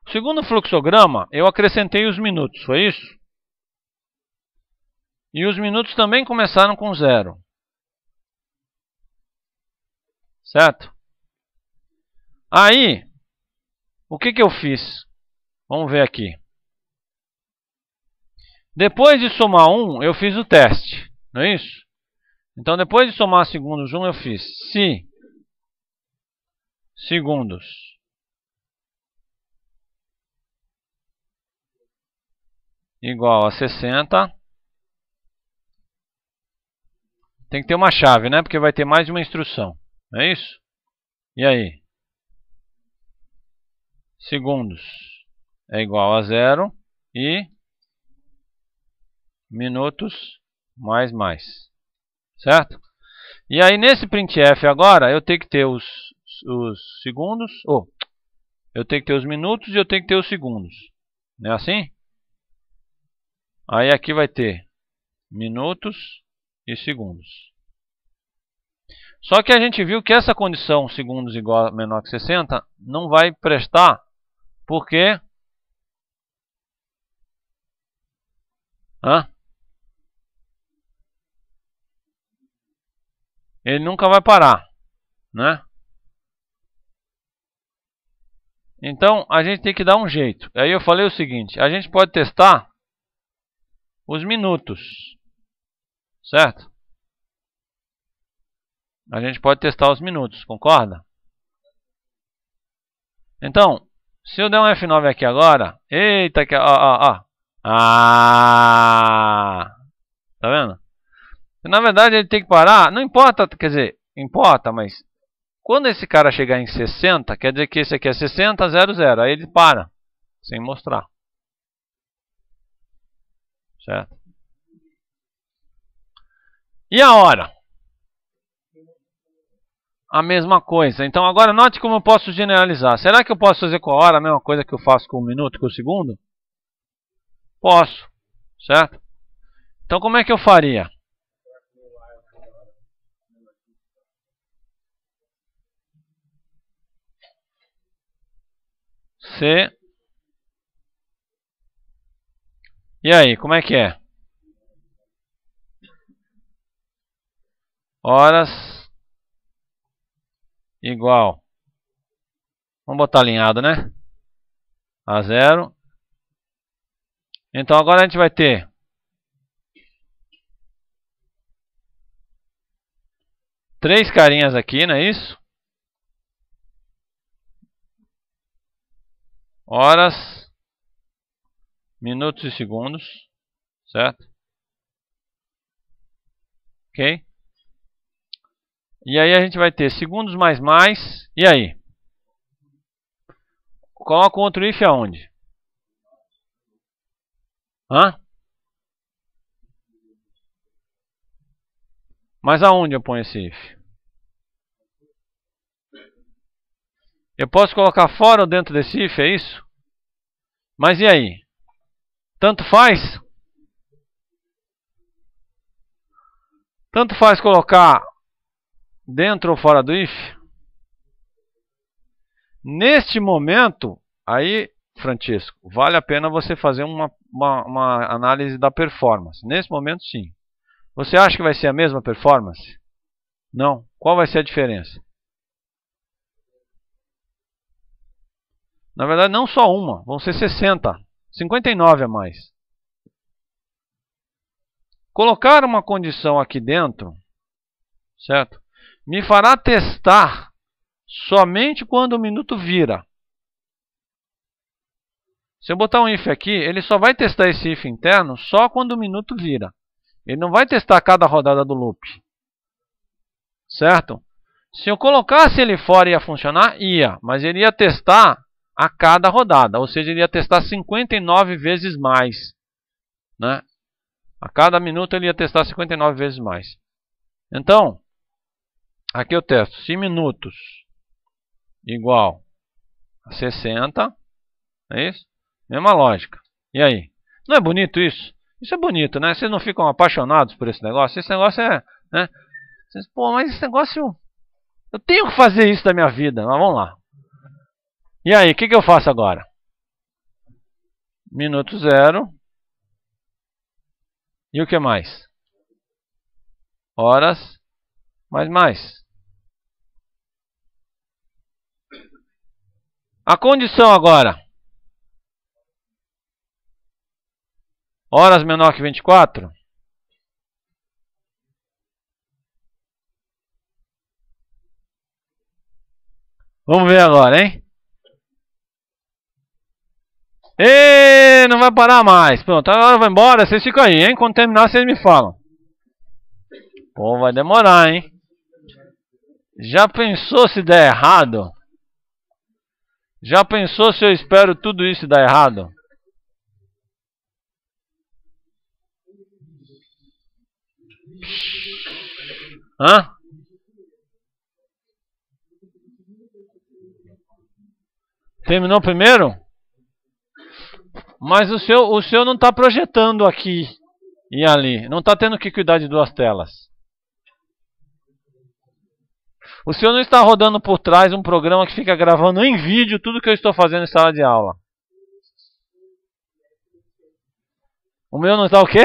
O segundo fluxograma, eu acrescentei os minutos, foi isso? E os minutos também começaram com zero. Certo? Aí, o que, que eu fiz? Vamos ver aqui. Depois de somar 1, eu fiz o teste, não é isso? Então, depois de somar segundos 1, eu fiz se segundos igual a 60. Tem que ter uma chave, né? Porque vai ter mais de uma instrução, não é isso? E aí? segundos é igual a zero e minutos mais mais, certo? E aí nesse printf agora eu tenho que ter os, os segundos, ou oh, eu tenho que ter os minutos e eu tenho que ter os segundos, não é assim? Aí aqui vai ter minutos e segundos. Só que a gente viu que essa condição segundos igual menor que 60 não vai prestar porque, Hã? Ele nunca vai parar, né? Então, a gente tem que dar um jeito. Aí eu falei o seguinte, a gente pode testar os minutos, certo? A gente pode testar os minutos, concorda? Então, se eu der um F9 aqui agora, eita, que, ó, ó, ó. Ah! Tá vendo? Na verdade, ele tem que parar, não importa, quer dizer, importa, mas quando esse cara chegar em 60, quer dizer que esse aqui é 60, 0. aí ele para, sem mostrar. Certo? E a hora? a mesma coisa. Então agora note como eu posso generalizar. Será que eu posso fazer com a hora a mesma coisa que eu faço com o minuto, com o segundo? Posso, certo? Então como é que eu faria? C. E aí, como é que é? Horas igual. Vamos botar alinhado, né? A zero. Então agora a gente vai ter três carinhas aqui, não é isso? Horas, minutos e segundos, certo? Ok? E aí a gente vai ter segundos mais mais. E aí? Coloca o outro if aonde? Hã? Mas aonde eu ponho esse if? Eu posso colocar fora ou dentro desse if, é isso? Mas e aí? Tanto faz? Tanto faz colocar dentro ou fora do if? Neste momento, aí, Francisco, vale a pena você fazer uma, uma, uma análise da performance. Nesse momento, sim. Você acha que vai ser a mesma performance? Não. Qual vai ser a diferença? Na verdade, não só uma. Vão ser 60. 59 a mais. Colocar uma condição aqui dentro, certo? me fará testar somente quando o minuto vira. Se eu botar um if aqui, ele só vai testar esse if interno só quando o minuto vira. Ele não vai testar cada rodada do loop. Certo? Se eu colocasse ele fora ia funcionar? Ia, mas ele ia testar a cada rodada, ou seja, ele ia testar 59 vezes mais. Né? A cada minuto ele ia testar 59 vezes mais. Então, Aqui eu testo se minutos igual a 60, é isso? Mesma lógica. E aí? Não é bonito isso? Isso é bonito, né? Vocês não ficam apaixonados por esse negócio? Esse negócio é, né? Vocês, pô, mas esse negócio eu tenho que fazer isso da minha vida. Mas vamos lá. E aí, o que, que eu faço agora? Minuto zero. E o que mais? Horas. Mais mais. A condição agora. Horas menor que 24. Vamos ver agora, hein? E não vai parar mais. Pronto, agora vai embora. Vocês ficam aí, hein? Quando terminar, vocês me falam. Pô, vai demorar, hein? Já pensou se der errado? Já pensou se eu espero tudo isso dar errado? Hã? Terminou primeiro? Mas o seu, o seu não está projetando aqui e ali. Não está tendo que cuidar de duas telas. O senhor não está rodando por trás um programa que fica gravando em vídeo tudo que eu estou fazendo em sala de aula. O meu não está o quê?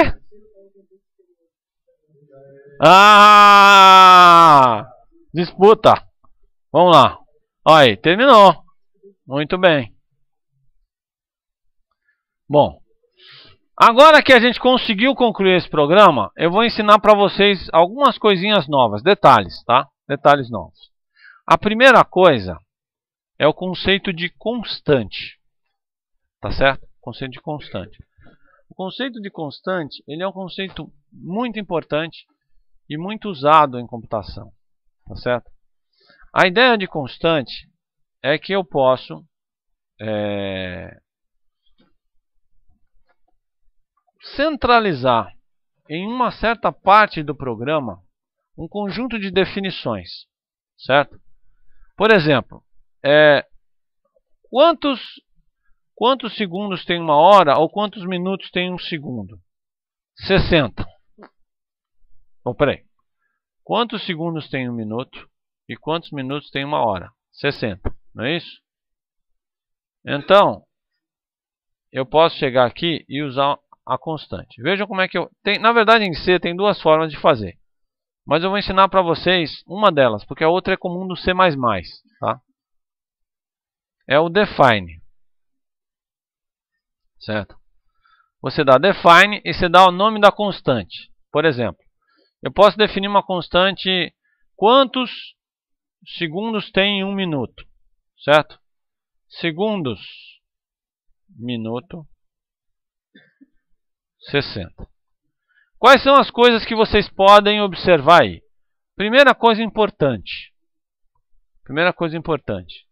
Ah! Disputa. Vamos lá. Aí, terminou. Muito bem. Bom, agora que a gente conseguiu concluir esse programa, eu vou ensinar para vocês algumas coisinhas novas, detalhes, tá? detalhes novos. A primeira coisa é o conceito de constante. Tá certo? Conceito de constante. O conceito de constante, ele é um conceito muito importante e muito usado em computação, tá certo? A ideia de constante é que eu posso é, centralizar em uma certa parte do programa um conjunto de definições, certo? Por exemplo, é, quantos, quantos segundos tem uma hora ou quantos minutos tem um segundo? 60. Bom, peraí. Quantos segundos tem um minuto e quantos minutos tem uma hora? 60, não é isso? Então, eu posso chegar aqui e usar a constante. Vejam como é que eu... Tem, na verdade, em C tem duas formas de fazer. Mas eu vou ensinar para vocês uma delas, porque a outra é comum do C++, tá? É o define. Certo? Você dá define e você dá o nome da constante. Por exemplo, eu posso definir uma constante quantos segundos tem em um minuto, certo? Segundos, minuto, 60. Quais são as coisas que vocês podem observar aí? Primeira coisa importante. Primeira coisa importante.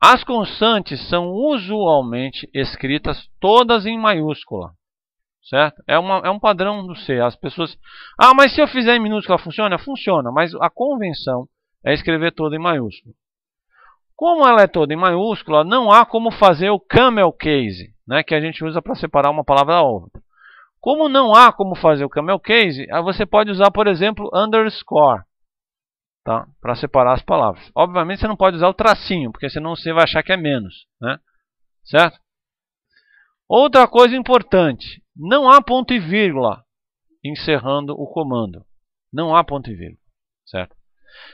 As constantes são usualmente escritas todas em maiúscula. Certo? É, uma, é um padrão do C. As pessoas. Ah, mas se eu fizer em minúscula funciona? Funciona, mas a convenção é escrever toda em maiúscula. Como ela é toda em maiúscula, não há como fazer o camel case, né, que a gente usa para separar uma palavra da outra. Como não há como fazer o camel case, ah, você pode usar, por exemplo, underscore tá? para separar as palavras. Obviamente você não pode usar o tracinho, porque senão você vai achar que é menos. Né? Certo? Outra coisa importante, não há ponto e vírgula encerrando o comando. Não há ponto e vírgula, certo?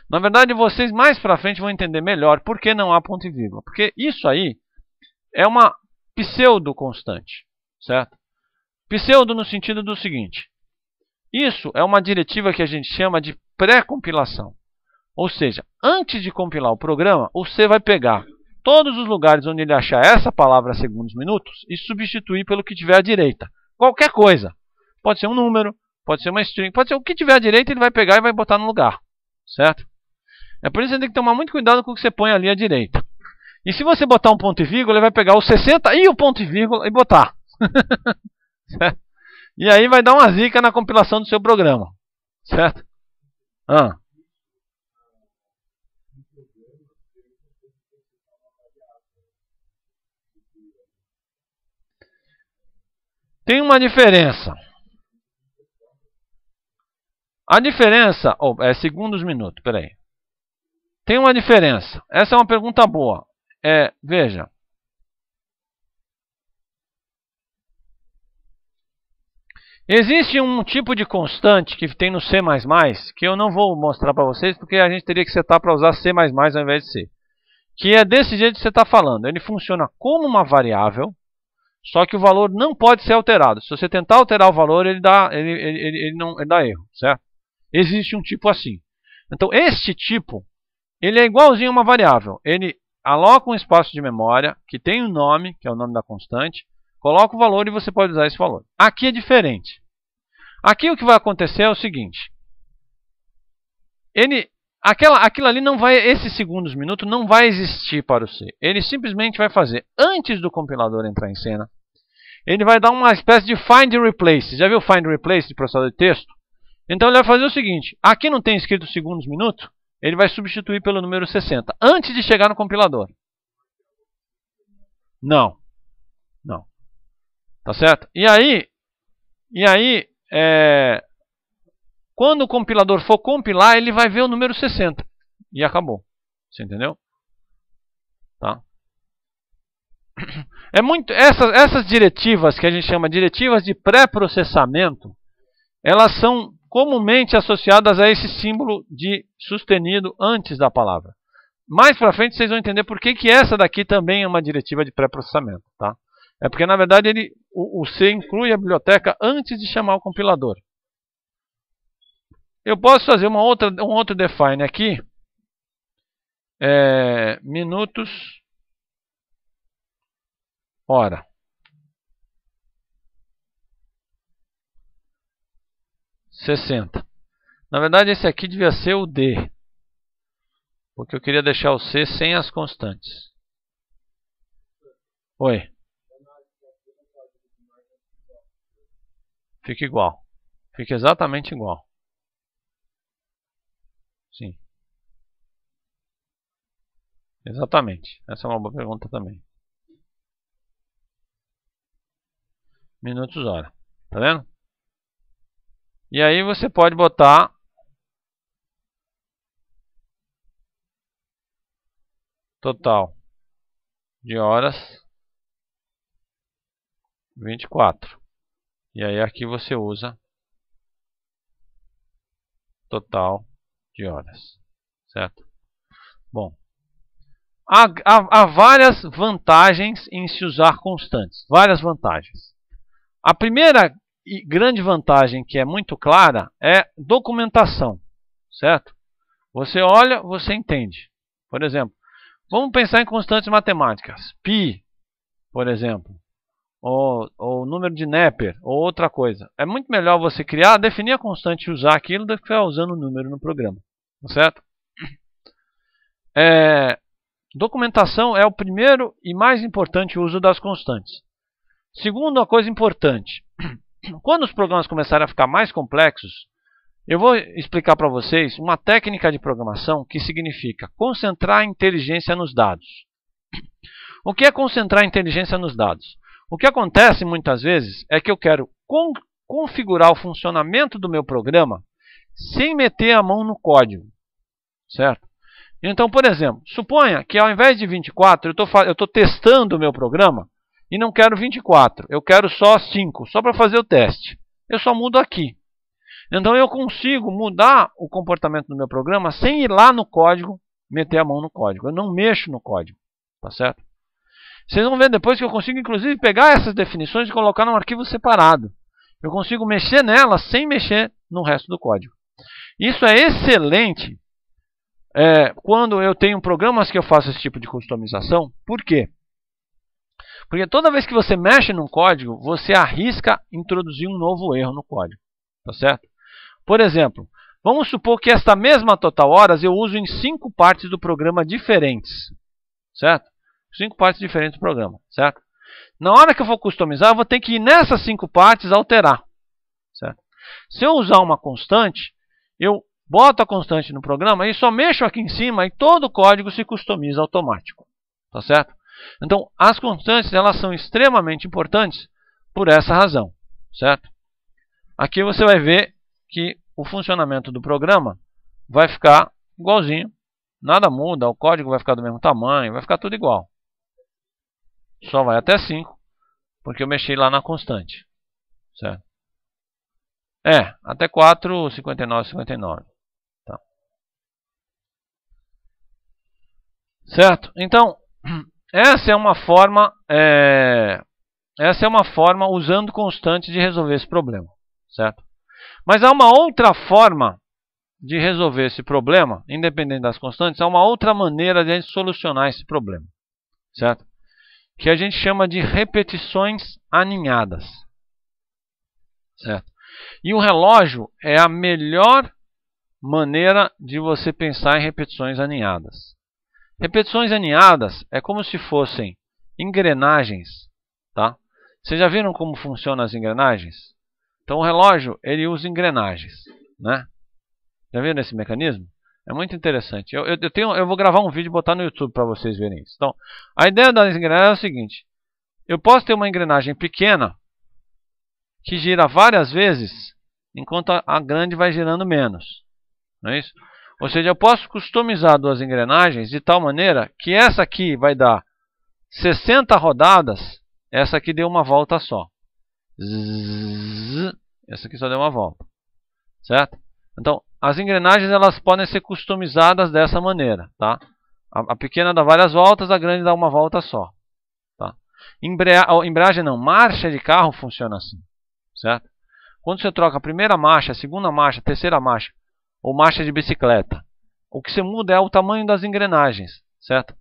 Na verdade, vocês mais para frente vão entender melhor por que não há ponto e vírgula. Porque isso aí é uma pseudo constante, certo? Pseudo no sentido do seguinte: isso é uma diretiva que a gente chama de pré-compilação. Ou seja, antes de compilar o programa, você vai pegar todos os lugares onde ele achar essa palavra segundos minutos e substituir pelo que tiver à direita. Qualquer coisa. Pode ser um número, pode ser uma string, pode ser o que tiver à direita, ele vai pegar e vai botar no lugar. Certo? É por isso que você tem que tomar muito cuidado com o que você põe ali à direita. E se você botar um ponto e vírgula, ele vai pegar o 60 e o ponto e vírgula e botar. E aí vai dar uma zica na compilação do seu programa. Certo? Ah. Tem uma diferença. A diferença... Oh, é segundos, minutos, peraí. Tem uma diferença. Essa é uma pergunta boa. É, veja. Existe um tipo de constante que tem no C++, que eu não vou mostrar para vocês, porque a gente teria que setar para usar C++ ao invés de C. Que é desse jeito que você está falando. Ele funciona como uma variável, só que o valor não pode ser alterado. Se você tentar alterar o valor, ele dá, ele, ele, ele, não, ele dá erro, certo? Existe um tipo assim. Então, este tipo, ele é igualzinho a uma variável. Ele aloca um espaço de memória que tem um nome, que é o nome da constante, Coloca o valor e você pode usar esse valor. Aqui é diferente. Aqui o que vai acontecer é o seguinte. Ele, aquela, aquilo ali não vai, esses segundos, minutos, não vai existir para o C. Ele simplesmente vai fazer, antes do compilador entrar em cena, ele vai dar uma espécie de find replace. Já viu find replace de processador de texto? Então ele vai fazer o seguinte, aqui não tem escrito segundos, minutos, ele vai substituir pelo número 60, antes de chegar no compilador. Não. Tá certo? E aí, e aí é, quando o compilador for compilar, ele vai ver o número 60. E acabou. Você entendeu? Tá? É muito, essas, essas diretivas que a gente chama de diretivas de pré-processamento, elas são comumente associadas a esse símbolo de sustenido antes da palavra. Mais para frente vocês vão entender por que, que essa daqui também é uma diretiva de pré-processamento. Tá? É porque, na verdade, ele o, C inclui a biblioteca antes de chamar o compilador. Eu posso fazer uma outra, um outro define aqui. É, minutos hora. Sessenta. Na verdade, esse aqui devia ser o D. Porque eu queria deixar o C sem as constantes. Oi. Fica igual. Fica exatamente igual. Sim. Exatamente. Essa é uma boa pergunta também. Minutos hora. Tá vendo? E aí você pode botar total de horas 24. E aí aqui você usa total de horas, certo? Bom, há, há, há várias vantagens em se usar constantes, várias vantagens. A primeira e grande vantagem que é muito clara é documentação, certo? Você olha, você entende. Por exemplo, vamos pensar em constantes matemáticas. Pi, por exemplo ou, ou número de Neper, ou outra coisa. É muito melhor você criar, definir a constante e usar aquilo do que ficar usando o número no programa. Tá certo? É, documentação é o primeiro e mais importante uso das constantes. Segundo, uma coisa importante. Quando os programas começarem a ficar mais complexos, eu vou explicar para vocês uma técnica de programação que significa concentrar a inteligência nos dados. O que é concentrar a inteligência nos dados? O que acontece muitas vezes é que eu quero con configurar o funcionamento do meu programa sem meter a mão no código, certo? Então, por exemplo, suponha que ao invés de 24, eu estou testando o meu programa e não quero 24, eu quero só 5, só para fazer o teste. Eu só mudo aqui. Então, eu consigo mudar o comportamento do meu programa sem ir lá no código, meter a mão no código. Eu não mexo no código, tá certo? Vocês vão ver depois que eu consigo, inclusive, pegar essas definições e colocar num arquivo separado. Eu consigo mexer nelas sem mexer no resto do código. Isso é excelente é, quando eu tenho programas que eu faço esse tipo de customização. Por quê? Porque toda vez que você mexe num código, você arrisca introduzir um novo erro no código. Tá certo? Por exemplo, vamos supor que esta mesma total horas eu uso em cinco partes do programa diferentes. Certo? cinco partes diferentes do programa, certo? Na hora que eu for customizar, eu vou ter que ir nessas cinco partes alterar, certo? Se eu usar uma constante, eu boto a constante no programa e só mexo aqui em cima e todo o código se customiza automático, tá certo? Então, as constantes elas são extremamente importantes por essa razão, certo? Aqui você vai ver que o funcionamento do programa vai ficar igualzinho, nada muda, o código vai ficar do mesmo tamanho, vai ficar tudo igual, só vai até 5, porque eu mexi lá na constante. Certo? É, até 4, 59, 59. Tá. Certo? Então, essa é uma forma, é, essa é uma forma usando constantes de resolver esse problema. Certo? Mas há uma outra forma de resolver esse problema, independente das constantes, há uma outra maneira de solucionar esse problema. Certo? que a gente chama de repetições aninhadas. Certo? E o relógio é a melhor maneira de você pensar em repetições aninhadas. Repetições aninhadas é como se fossem engrenagens, tá? Vocês já viram como funcionam as engrenagens? Então o relógio, ele usa engrenagens, né? Já viram esse mecanismo? É muito interessante. Eu, eu, eu, tenho, eu vou gravar um vídeo e botar no YouTube para vocês verem isso. Então, a ideia da engrenagem é o seguinte. Eu posso ter uma engrenagem pequena que gira várias vezes, enquanto a, a grande vai girando menos. Não é isso? Ou seja, eu posso customizar duas engrenagens de tal maneira que essa aqui vai dar 60 rodadas, essa aqui deu uma volta só. Zzz, essa aqui só deu uma volta. Certo? Então, as engrenagens elas podem ser customizadas dessa maneira, tá? A, a pequena dá várias voltas, a grande dá uma volta só. Tá? Embrea, embreagem não, marcha de carro funciona assim, certo? Quando você troca a primeira marcha, a segunda marcha, a terceira marcha, ou marcha de bicicleta, o que você muda é o tamanho das engrenagens, certo?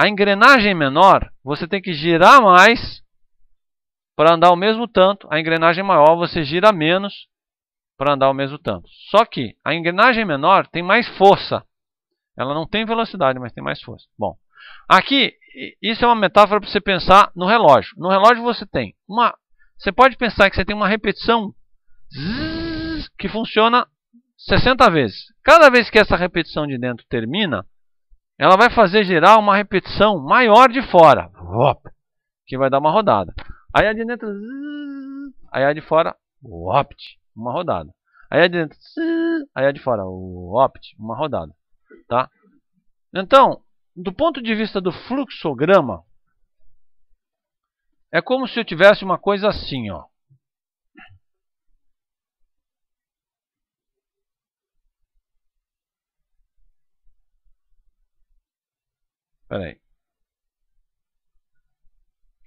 A engrenagem menor, você tem que girar mais para andar o mesmo tanto. A engrenagem maior, você gira menos para andar o mesmo tanto. Só que a engrenagem menor tem mais força. Ela não tem velocidade, mas tem mais força. Bom, aqui, isso é uma metáfora para você pensar no relógio. No relógio você tem uma... Você pode pensar que você tem uma repetição que funciona 60 vezes. Cada vez que essa repetição de dentro termina, ela vai fazer girar uma repetição maior de fora, que vai dar uma rodada. Aí a de dentro, aí a de fora, opt uma rodada. Aí a é de dentro, aí a é de fora, o opt, uma rodada, tá? Então, do ponto de vista do fluxograma, é como se eu tivesse uma coisa assim, ó. Peraí. aí. Deixa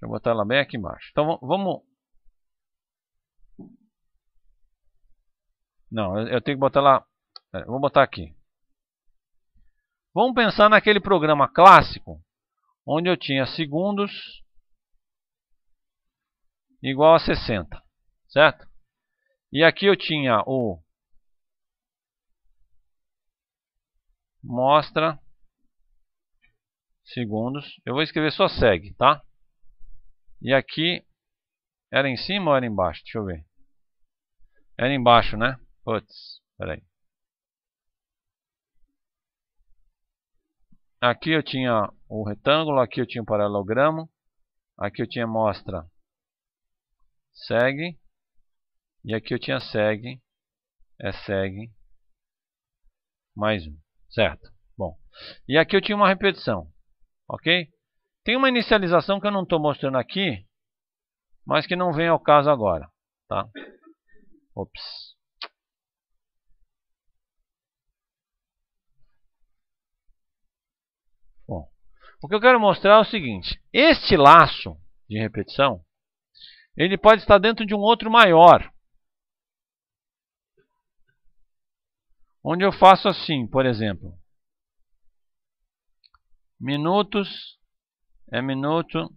eu botar ela bem aqui embaixo. Então vamos Não, eu tenho que botar lá... É, vou botar aqui. Vamos pensar naquele programa clássico, onde eu tinha segundos igual a 60, certo? E aqui eu tinha o mostra segundos. Eu vou escrever só segue, tá? E aqui era em cima ou era embaixo? Deixa eu ver. Era embaixo, né? Putz, peraí. Aqui eu tinha o retângulo, aqui eu tinha o paralelogramo, aqui eu tinha mostra segue, e aqui eu tinha segue, é segue, mais um, certo? Bom, e aqui eu tinha uma repetição, ok? Tem uma inicialização que eu não estou mostrando aqui, mas que não vem ao caso agora, tá? Ops. O que eu quero mostrar é o seguinte, este laço de repetição, ele pode estar dentro de um outro maior. Onde eu faço assim, por exemplo. Minutos é minuto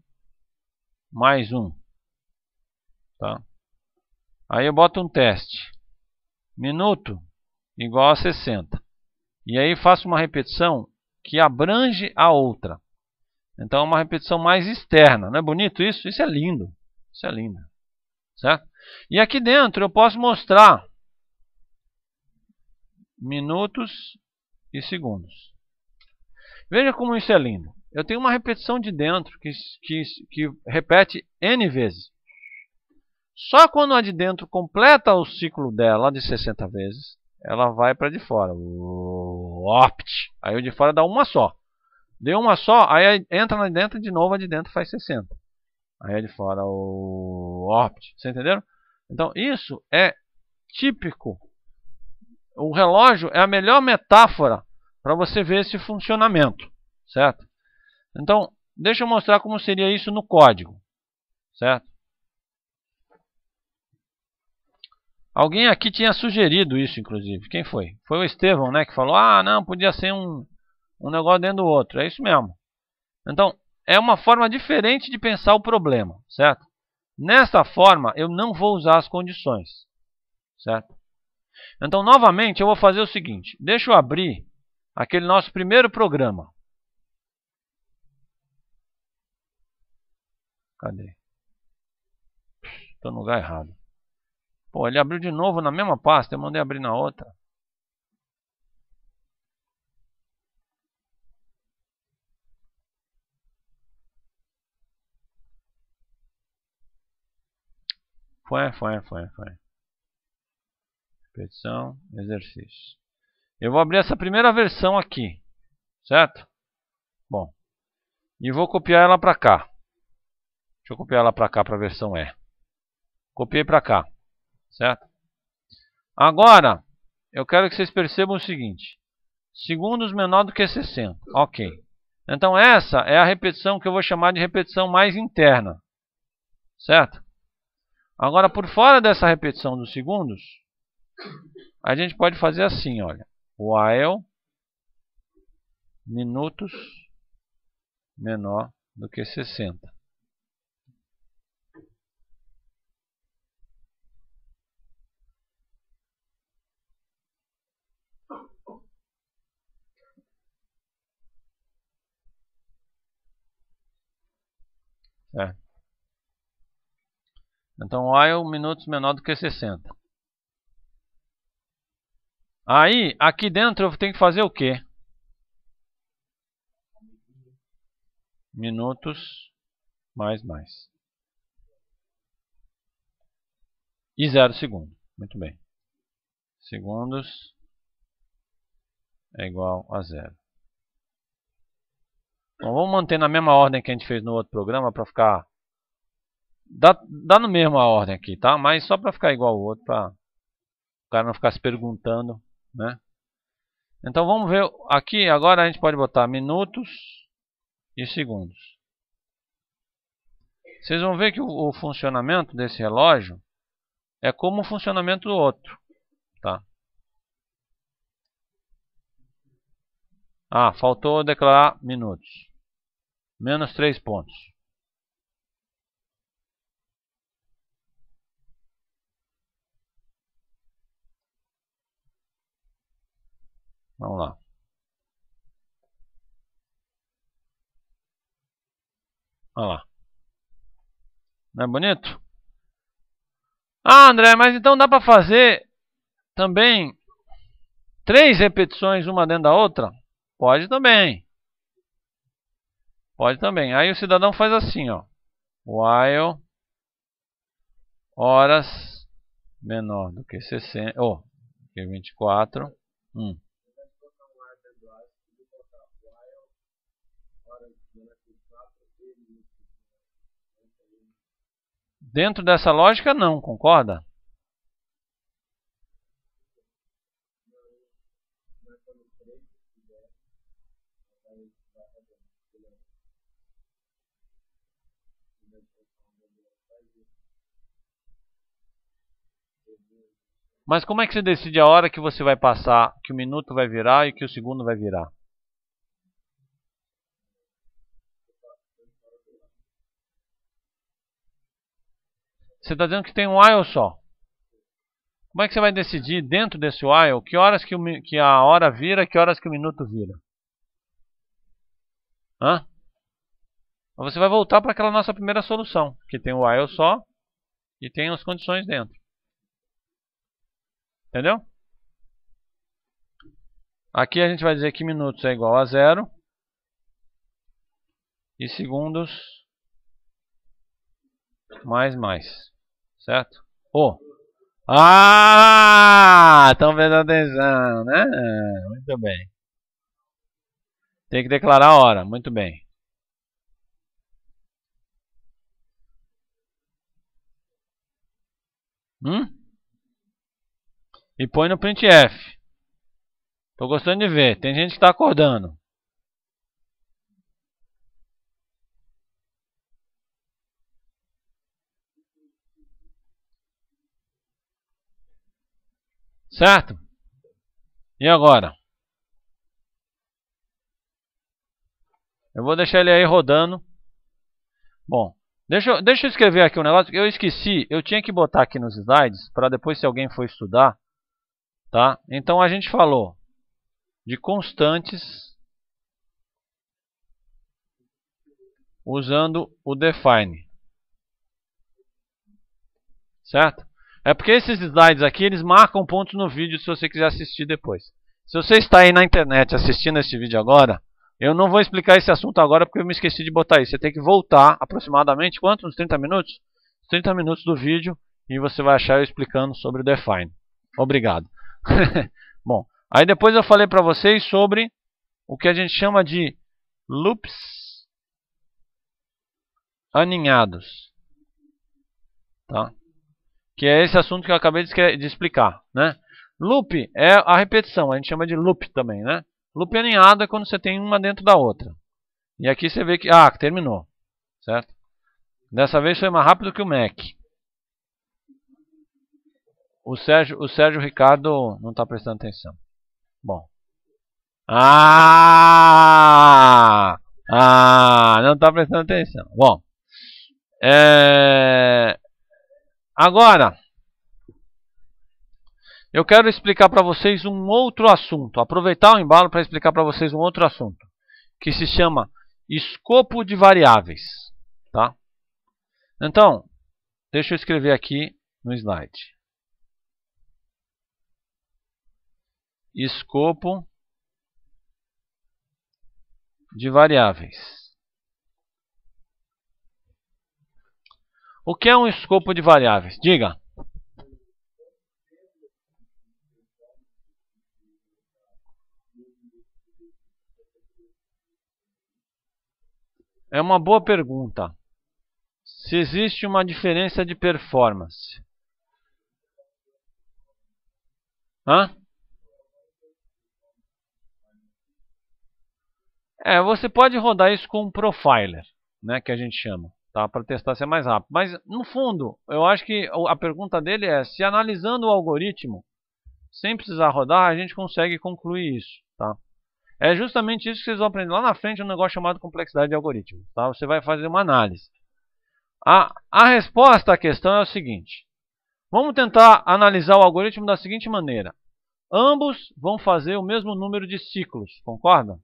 mais um. Tá? Aí eu boto um teste. Minuto igual a 60. E aí faço uma repetição que abrange a outra. Então é uma repetição mais externa. Não é bonito isso? Isso é lindo. Isso é lindo. Certo? E aqui dentro eu posso mostrar minutos e segundos. Veja como isso é lindo. Eu tenho uma repetição de dentro que, que, que repete N vezes. Só quando a de dentro completa o ciclo dela de 60 vezes, ela vai para de fora. Opt. Aí o de fora dá uma só. Deu uma só, aí entra lá dentro de novo, a de dentro faz 60. Aí de fora o opt. Você entenderam? Então isso é típico. O relógio é a melhor metáfora para você ver esse funcionamento, certo? Então, deixa eu mostrar como seria isso no código, certo? Alguém aqui tinha sugerido isso, inclusive. Quem foi? Foi o Estevão, né, que falou: "Ah, não, podia ser um um negócio dentro do outro. É isso mesmo. Então, é uma forma diferente de pensar o problema, certo? Nesta forma, eu não vou usar as condições, certo? Então, novamente, eu vou fazer o seguinte. Deixa eu abrir aquele nosso primeiro programa. Cadê? Estou no lugar errado. Pô, ele abriu de novo na mesma pasta. Eu mandei abrir na outra. Foi, foi, foi, foi. Repetição, exercício. Eu vou abrir essa primeira versão aqui, certo? Bom, e vou copiar ela para cá. Deixa eu copiar ela para cá, para a versão E. Copiei para cá, certo? Agora, eu quero que vocês percebam o seguinte. Segundos menor do que 60, ok. Então essa é a repetição que eu vou chamar de repetição mais interna, certo? Agora, por fora dessa repetição dos segundos, a gente pode fazer assim, olha. While minutos menor do que 60. Certo. Então, while é minutos menor do que 60. Aí, aqui dentro eu tenho que fazer o quê? Minutos mais mais. E zero segundo. Muito bem. Segundos é igual a zero. Bom, vamos manter na mesma ordem que a gente fez no outro programa para ficar Dá, dá no mesmo a ordem aqui, tá? Mas só para ficar igual ao outro, para o cara não ficar se perguntando, né? Então vamos ver aqui, agora a gente pode botar minutos e segundos. Vocês vão ver que o, o funcionamento desse relógio é como o funcionamento do outro, tá? Ah, faltou declarar minutos. Menos 3 pontos. Vamos lá. Olha lá. Não é bonito? Ah, André, mas então dá para fazer também três repetições uma dentro da outra? Pode também. Pode também. Aí o cidadão faz assim, ó. While horas menor do que 60, oh, que 24, 1. Dentro dessa lógica, não, concorda? Mas como é que você decide a hora que você vai passar, que o minuto vai virar e que o segundo vai virar? Você está dizendo que tem um while só. Como é que você vai decidir dentro desse while que horas que, o, que a hora vira, que horas que o minuto vira? Hã? Você vai voltar para aquela nossa primeira solução, que tem o while só e tem as condições dentro. Entendeu? Aqui a gente vai dizer que minutos é igual a zero e segundos mais mais certo? O. Oh. Ah, estão vendo a atenção, né? Muito bem. Tem que declarar a hora, muito bem. Hum? E põe no printf. Tô gostando de ver, tem gente que está acordando. Certo? E agora? Eu vou deixar ele aí rodando. Bom, deixa, eu, deixa eu escrever aqui um negócio. Eu esqueci, eu tinha que botar aqui nos slides, para depois se alguém for estudar. Tá? Então a gente falou de constantes usando o define. Certo? É porque esses slides aqui, eles marcam pontos no vídeo se você quiser assistir depois. Se você está aí na internet assistindo esse vídeo agora, eu não vou explicar esse assunto agora porque eu me esqueci de botar aí. Você tem que voltar aproximadamente quanto? Uns 30 minutos? 30 minutos do vídeo e você vai achar eu explicando sobre o define. Obrigado. Bom, aí depois eu falei para vocês sobre o que a gente chama de loops aninhados. Tá? que é esse assunto que eu acabei de, explicar, né? Loop é a repetição, a gente chama de loop também, né? Loop aninhado é quando você tem uma dentro da outra. E aqui você vê que, ah, terminou, certo? Dessa vez foi mais rápido que o Mac. O Sérgio, o Sérgio Ricardo não está prestando atenção. Bom. Ah! Ah! Não está prestando atenção. Bom. É... Agora, eu quero explicar para vocês um outro assunto. Aproveitar o embalo para explicar para vocês um outro assunto. Que se chama escopo de variáveis. Tá? Então, deixa eu escrever aqui no slide. Escopo de variáveis. O que é um escopo de variáveis? Diga. É uma boa pergunta. Se existe uma diferença de performance. Hã? É, você pode rodar isso com um profiler, né, que a gente chama tá? para testar se é mais rápido. Mas, no fundo, eu acho que a pergunta dele é se analisando o algoritmo, sem precisar rodar, a gente consegue concluir isso. Tá? É justamente isso que vocês vão aprender lá na frente, um negócio chamado complexidade de algoritmo. Tá? Você vai fazer uma análise. A, a resposta à questão é o seguinte. Vamos tentar analisar o algoritmo da seguinte maneira. Ambos vão fazer o mesmo número de ciclos, concorda?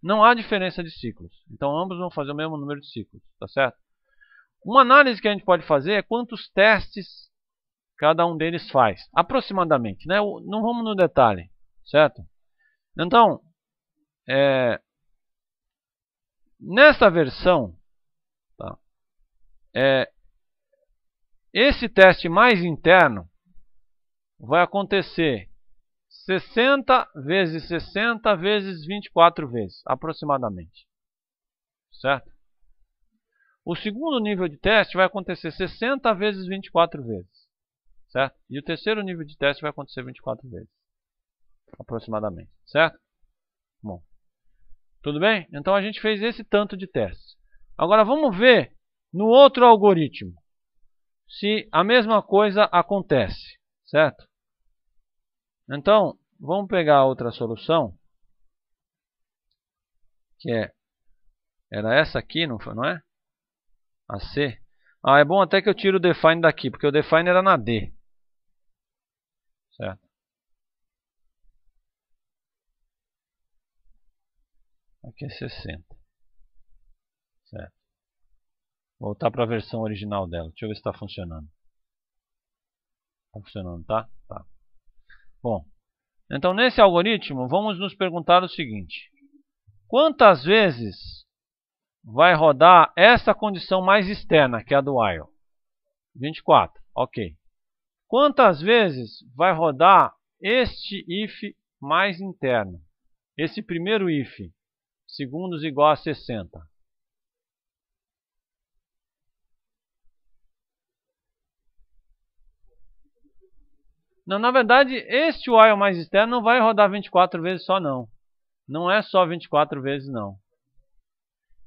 Não há diferença de ciclos. Então ambos vão fazer o mesmo número de ciclos, tá certo? Uma análise que a gente pode fazer é quantos testes cada um deles faz, aproximadamente, né? Não vamos no detalhe, certo? Então, é, versão, tá, é, esse teste mais interno vai acontecer 60 vezes 60 vezes 24 vezes, aproximadamente, certo? O segundo nível de teste vai acontecer 60 vezes 24 vezes, certo? E o terceiro nível de teste vai acontecer 24 vezes, aproximadamente, certo? Bom, tudo bem? Então a gente fez esse tanto de testes. Agora vamos ver no outro algoritmo se a mesma coisa acontece, certo? Então, vamos pegar outra solução, que é era essa aqui, não, foi, não é? a C. Ah, é bom até que eu tiro o define daqui, porque o define era na D. Certo. Aqui é 60. Certo. Voltar para a versão original dela. Deixa eu ver se está funcionando. Está funcionando, tá? Tá. Bom, então nesse algoritmo vamos nos perguntar o seguinte. Quantas vezes vai rodar essa condição mais externa, que é a do while. 24, ok. Quantas vezes vai rodar este if mais interno? Esse primeiro if, segundos igual a 60. Não, na verdade, este while mais externo não vai rodar 24 vezes só não. Não é só 24 vezes não.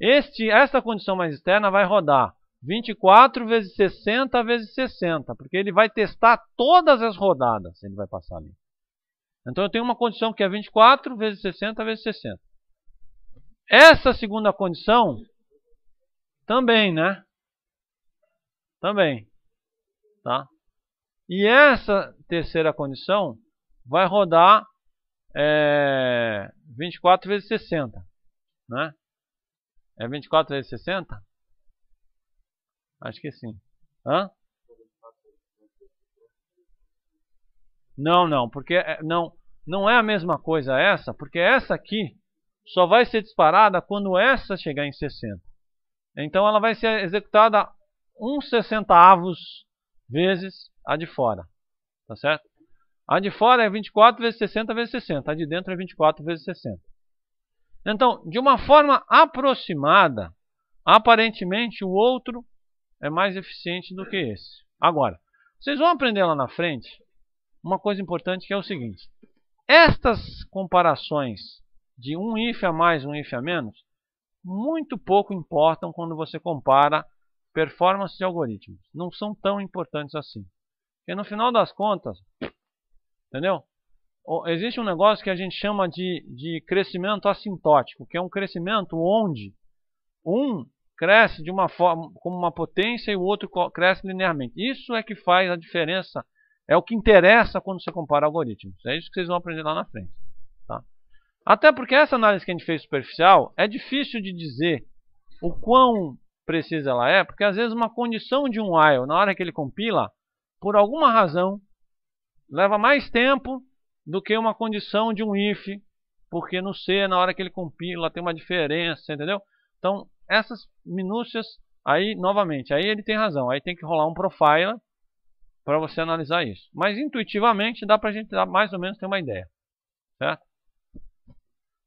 Este, esta condição mais externa vai rodar 24 vezes 60 vezes 60, porque ele vai testar todas as rodadas, ele vai passar ali. Então eu tenho uma condição que é 24 vezes 60 vezes 60. Essa segunda condição também, né? Também. Tá? E essa terceira condição vai rodar é, eh, 24 vezes 60, né? É 24 vezes 60? Acho que sim. Hã? Não, não, porque é, não, não é a mesma coisa essa, porque essa aqui só vai ser disparada quando essa chegar em 60. Então ela vai ser executada 1 avos vezes a de fora, tá certo? A de fora é 24 vezes 60 vezes 60, a de dentro é 24 vezes 60. Então, de uma forma aproximada, aparentemente o outro é mais eficiente do que esse. Agora, vocês vão aprender lá na frente uma coisa importante que é o seguinte: estas comparações de um if a mais, um if a menos, muito pouco importam quando você compara performance de algoritmos. Não são tão importantes assim. Porque no final das contas, entendeu? existe um negócio que a gente chama de, de crescimento assintótico, que é um crescimento onde um cresce de uma forma como uma potência e o outro cresce linearmente. Isso é que faz a diferença, é o que interessa quando você compara algoritmos. É isso que vocês vão aprender lá na frente. Tá? Até porque essa análise que a gente fez superficial é difícil de dizer o quão precisa ela é, porque às vezes uma condição de um while, na hora que ele compila, por alguma razão, leva mais tempo do que uma condição de um if, porque no C, na hora que ele compila, tem uma diferença, entendeu? Então, essas minúcias, aí, novamente, aí ele tem razão. Aí tem que rolar um profiler para você analisar isso. Mas, intuitivamente, dá para a gente dar mais ou menos ter uma ideia. Certo?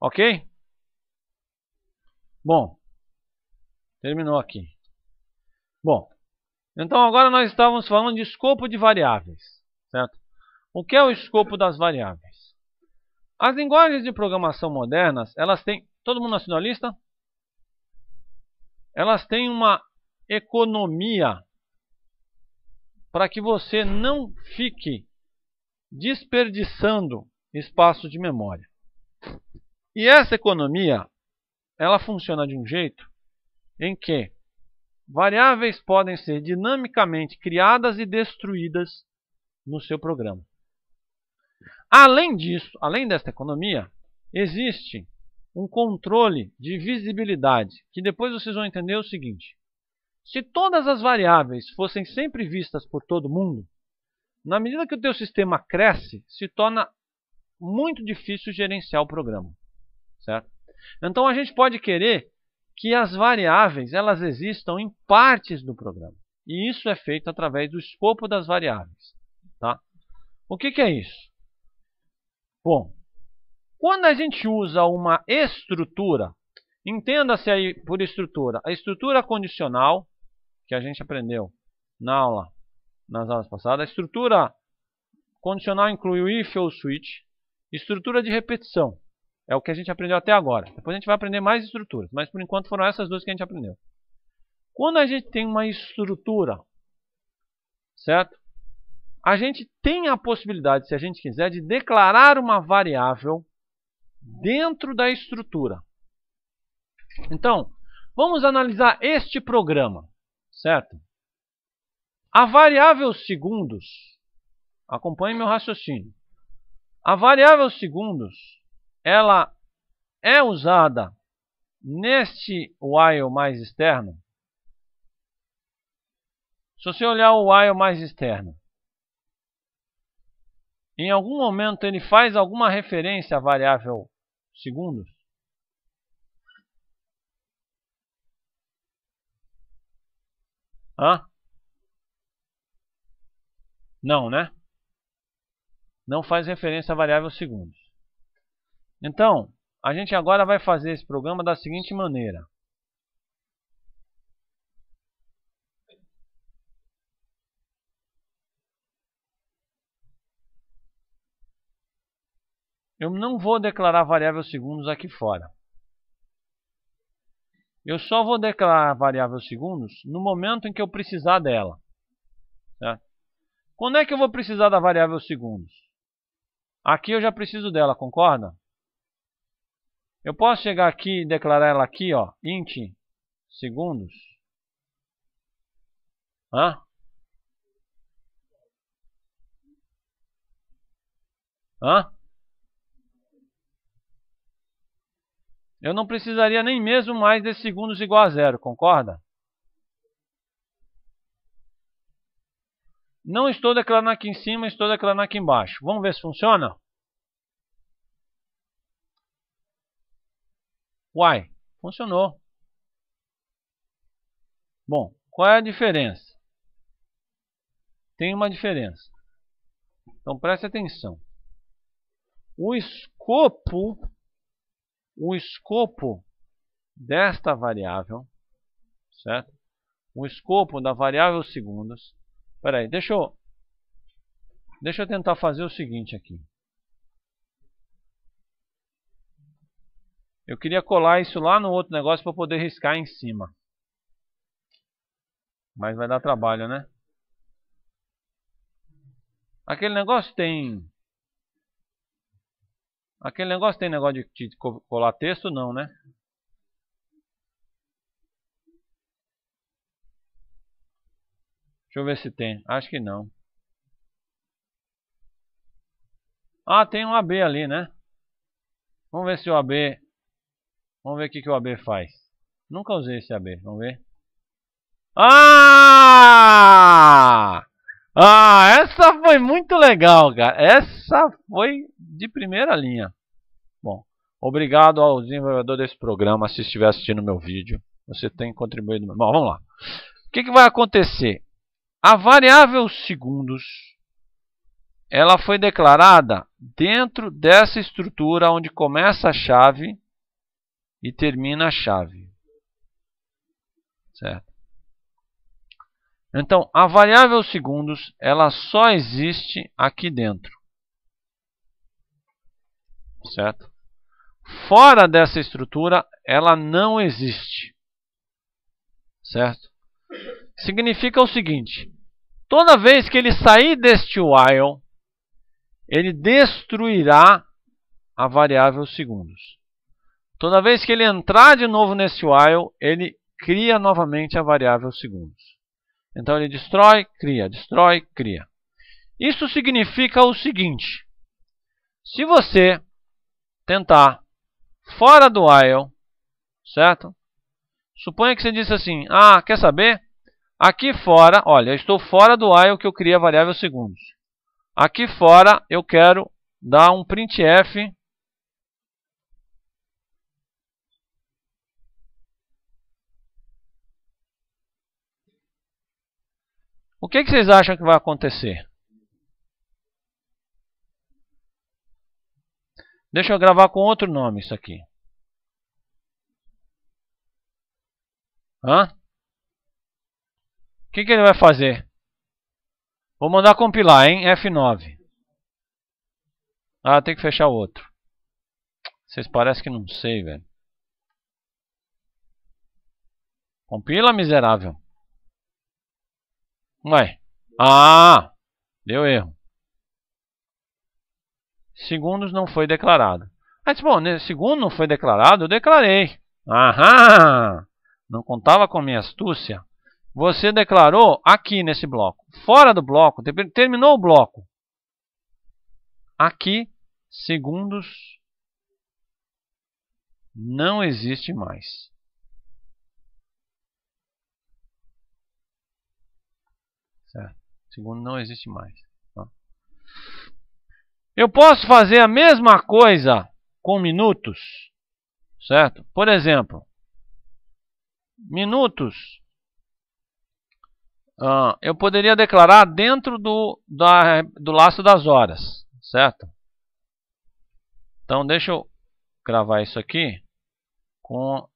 Ok? Bom, terminou aqui. Bom, então agora nós estávamos falando de escopo de variáveis, certo? O que é o escopo das variáveis? As linguagens de programação modernas, elas têm... Todo mundo nacionalista? Elas têm uma economia para que você não fique desperdiçando espaço de memória. E essa economia, ela funciona de um jeito em que variáveis podem ser dinamicamente criadas e destruídas no seu programa. Além disso, além desta economia, existe um controle de visibilidade, que depois vocês vão entender o seguinte. Se todas as variáveis fossem sempre vistas por todo mundo, na medida que o teu sistema cresce, se torna muito difícil gerenciar o programa, certo? Então a gente pode querer que as variáveis elas existam em partes do programa. E isso é feito através do escopo das variáveis, tá? O que, que é isso? Bom, quando a gente usa uma estrutura, entenda-se aí por estrutura, a estrutura condicional, que a gente aprendeu na aula, nas aulas passadas, a estrutura condicional inclui o if ou switch, estrutura de repetição, é o que a gente aprendeu até agora. Depois a gente vai aprender mais estruturas, mas por enquanto foram essas duas que a gente aprendeu. Quando a gente tem uma estrutura, certo? a gente tem a possibilidade, se a gente quiser, de declarar uma variável dentro da estrutura. Então, vamos analisar este programa, certo? A variável segundos, acompanhe meu raciocínio. A variável segundos, ela é usada neste while mais externo. Se você olhar o while mais externo, em algum momento ele faz alguma referência à variável segundos? Hã? Não, né? Não faz referência à variável segundos. Então, a gente agora vai fazer esse programa da seguinte maneira. Eu não vou declarar variável segundos aqui fora. Eu só vou declarar variável segundos no momento em que eu precisar dela. Quando é que eu vou precisar da variável segundos? Aqui eu já preciso dela, concorda? Eu posso chegar aqui e declarar ela aqui, ó, int segundos. Hã? Hã? eu não precisaria nem mesmo mais de segundos igual a zero, concorda? Não estou declarando aqui em cima, estou declarando aqui embaixo. Vamos ver se funciona? Uai, funcionou. Bom, qual é a diferença? Tem uma diferença. Então preste atenção. O escopo o escopo desta variável, certo? O escopo da variável segundos. Espera aí, deixa eu, deixa eu tentar fazer o seguinte aqui. Eu queria colar isso lá no outro negócio para poder riscar em cima. Mas vai dar trabalho, né? Aquele negócio tem Aquele negócio tem negócio de, de colar texto, não, né? Deixa eu ver se tem. Acho que não. Ah, tem um AB ali, né? Vamos ver se o AB... Vamos ver o que, que o AB faz. Nunca usei esse AB. Vamos ver. Ah! Ah, essa foi muito legal, cara. Essa foi de primeira linha. Obrigado ao desenvolvedor desse programa, se estiver assistindo meu vídeo. Você tem contribuído. Bom, vamos lá. O que, que vai acontecer? A variável segundos ela foi declarada dentro dessa estrutura onde começa a chave e termina a chave. Certo? Então, a variável segundos ela só existe aqui dentro. Certo? Fora dessa estrutura, ela não existe. Certo? Significa o seguinte: toda vez que ele sair deste while, ele destruirá a variável segundos. Toda vez que ele entrar de novo nesse while, ele cria novamente a variável segundos. Então ele destrói, cria, destrói, cria. Isso significa o seguinte: se você tentar fora do while, certo? Suponha que você disse assim, ah, quer saber? Aqui fora, olha, eu estou fora do while que eu criei a variável segundos. Aqui fora eu quero dar um printf O que, que vocês acham que vai acontecer? Deixa eu gravar com outro nome isso aqui. Hã? O que, que ele vai fazer? Vou mandar compilar, hein? F9. Ah, tem que fechar o outro. Vocês parecem que não sei, velho. Compila, miserável. Vai. Ah! Deu erro segundos não foi declarado. Mas, bom, segundo não foi declarado, eu declarei. Aham! Não contava com minha astúcia. Você declarou aqui nesse bloco. Fora do bloco, terminou o bloco. Aqui, segundos não existe mais. Certo? Segundo não existe mais. Eu posso fazer a mesma coisa com minutos, certo? Por exemplo, minutos, ah, eu poderia declarar dentro do, da, do laço das horas, certo? Então, deixa eu gravar isso aqui com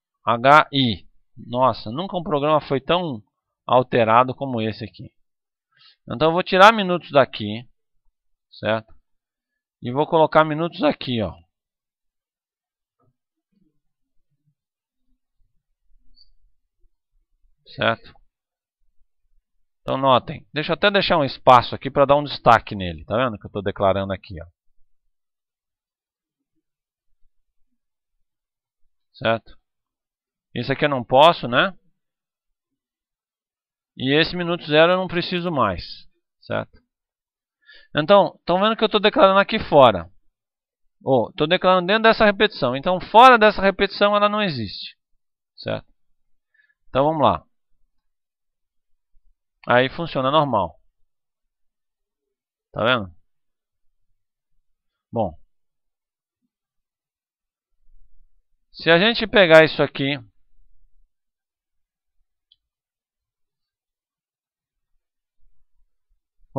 HI. Nossa, nunca um programa foi tão alterado como esse aqui. Então, eu vou tirar minutos daqui, certo? E vou colocar minutos aqui, ó. Certo? Então notem, deixa eu até deixar um espaço aqui para dar um destaque nele, tá vendo que eu estou declarando aqui, ó. Certo? Isso aqui eu não posso, né? E esse minuto zero eu não preciso mais, certo? Então, estão vendo que eu estou declarando aqui fora. Ou, oh, estou declarando dentro dessa repetição. Então, fora dessa repetição, ela não existe. Certo? Então, vamos lá. Aí funciona normal. Tá vendo? Bom. Se a gente pegar isso aqui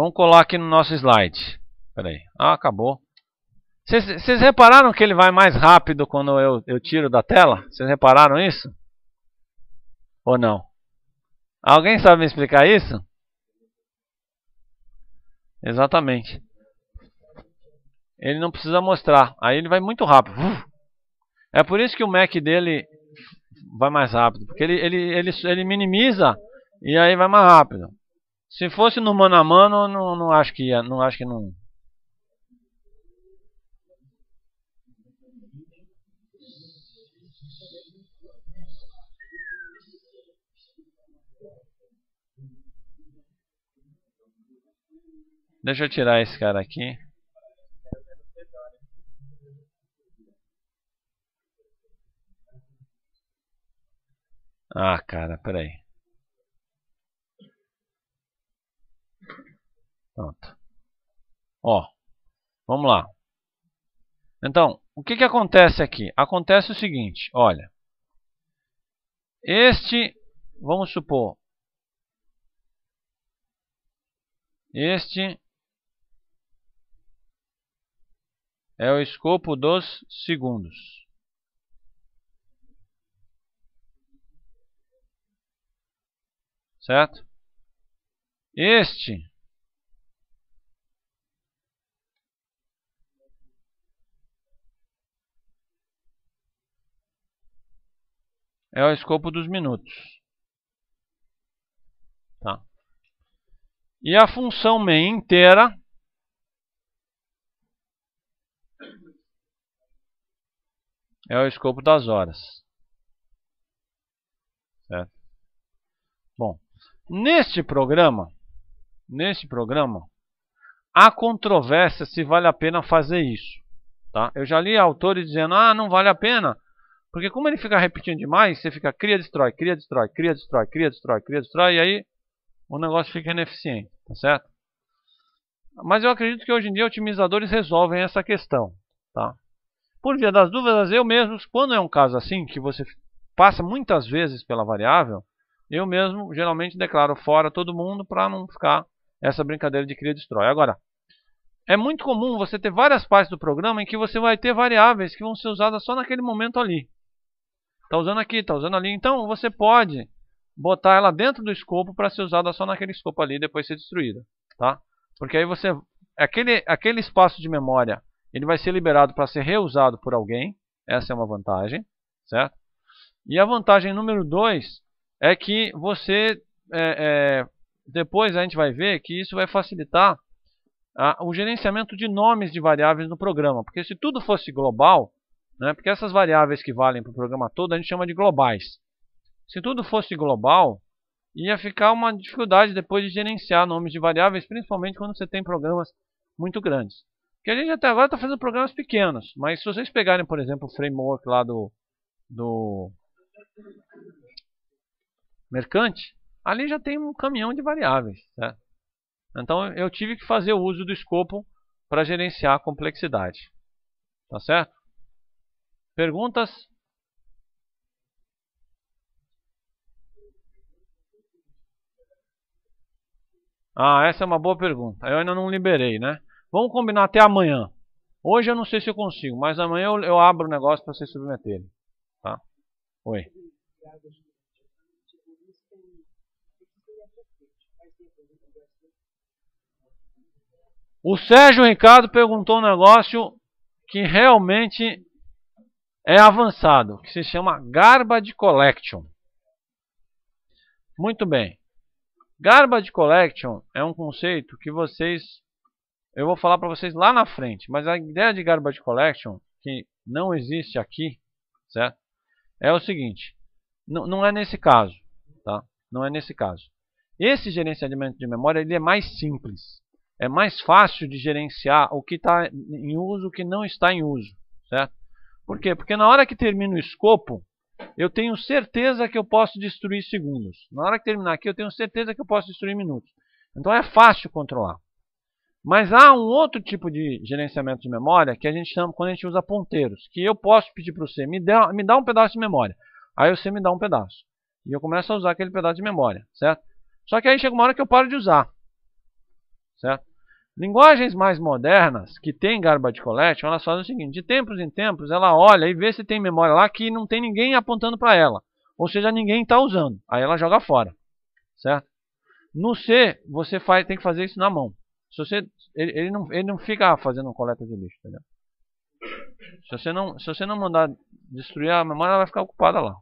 Vamos colar aqui no nosso slide. Pera aí. Ah, acabou. Vocês repararam que ele vai mais rápido quando eu, eu tiro da tela? Vocês repararam isso? Ou não? Alguém sabe me explicar isso? Exatamente. Ele não precisa mostrar. Aí ele vai muito rápido. É por isso que o Mac dele vai mais rápido. Porque ele, ele, ele, ele minimiza e aí vai mais rápido. Se fosse no mano a mano, não, não acho que ia, não acho que não. Deixa eu tirar esse cara aqui. Ah, cara, peraí. Pronto. Ó, vamos lá. Então, o que, que acontece aqui? Acontece o seguinte, olha. Este, vamos supor, este é o escopo dos segundos. Certo? Este é o escopo dos minutos. Tá. E a função main inteira é o escopo das horas. Certo? Bom, neste programa, neste programa, há controvérsia se vale a pena fazer isso. Tá? Eu já li autores dizendo, ah, não vale a pena, porque como ele fica repetindo demais, você fica cria, destrói, cria, destrói, cria, destrói, cria, destrói, cria, destrói, e aí o negócio fica ineficiente, tá certo? Mas eu acredito que hoje em dia otimizadores resolvem essa questão, tá? Por via das dúvidas, eu mesmo, quando é um caso assim, que você passa muitas vezes pela variável, eu mesmo geralmente declaro fora todo mundo para não ficar essa brincadeira de cria, destrói. Agora, é muito comum você ter várias partes do programa em que você vai ter variáveis que vão ser usadas só naquele momento ali. Está usando aqui, está usando ali. Então você pode botar ela dentro do escopo para ser usada só naquele escopo ali e depois ser destruída. Tá? Porque aí você... Aquele, aquele espaço de memória ele vai ser liberado para ser reusado por alguém. Essa é uma vantagem. Certo? E a vantagem número 2 é que você... É, é, depois a gente vai ver que isso vai facilitar a, o gerenciamento de nomes de variáveis no programa. Porque se tudo fosse global, né? Porque essas variáveis que valem para o programa todo a gente chama de globais. Se tudo fosse global, ia ficar uma dificuldade depois de gerenciar nomes de variáveis, principalmente quando você tem programas muito grandes. Porque a gente até agora está fazendo programas pequenos, mas se vocês pegarem, por exemplo, o framework lá do, do mercante, ali já tem um caminhão de variáveis. Né? Então eu tive que fazer o uso do escopo para gerenciar a complexidade. Tá certo? Perguntas? Ah, essa é uma boa pergunta. Eu ainda não liberei, né? Vamos combinar até amanhã. Hoje eu não sei se eu consigo, mas amanhã eu, eu abro o negócio para vocês submeterem. Tá? Oi. O Sérgio Ricardo perguntou um negócio que realmente é avançado, que se chama Garbage Collection. Muito bem. Garbage Collection é um conceito que vocês eu vou falar para vocês lá na frente, mas a ideia de Garbage Collection, que não existe aqui, certo? É o seguinte, não é nesse caso, tá? Não é nesse caso. Esse gerenciamento de memória ele é mais simples. É mais fácil de gerenciar o que está em uso e o que não está em uso, certo? Por quê? Porque na hora que termina o escopo, eu tenho certeza que eu posso destruir segundos. Na hora que terminar aqui, eu tenho certeza que eu posso destruir minutos. Então é fácil controlar. Mas há um outro tipo de gerenciamento de memória que a gente chama quando a gente usa ponteiros, que eu posso pedir para você, me dá, me dá um pedaço de memória. Aí o você me dá um pedaço. E eu começo a usar aquele pedaço de memória, certo? Só que aí chega uma hora que eu paro de usar, certo? Linguagens mais modernas, que tem garbage collection, elas fazem o seguinte, de tempos em tempos ela olha e vê se tem memória lá que não tem ninguém apontando para ela. Ou seja, ninguém está usando. Aí ela joga fora. Certo? No C, você faz, tem que fazer isso na mão. Se você, ele, ele, não, ele não fica fazendo coleta de lixo. Entendeu? se, você não, se você não mandar destruir a memória, ela vai ficar ocupada lá.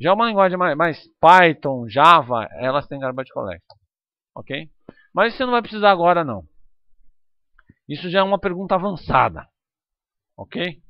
Já uma linguagem mais, mais Python, Java, elas têm garbage collection. Ok? Mas você não vai precisar agora não. Isso já é uma pergunta avançada, ok?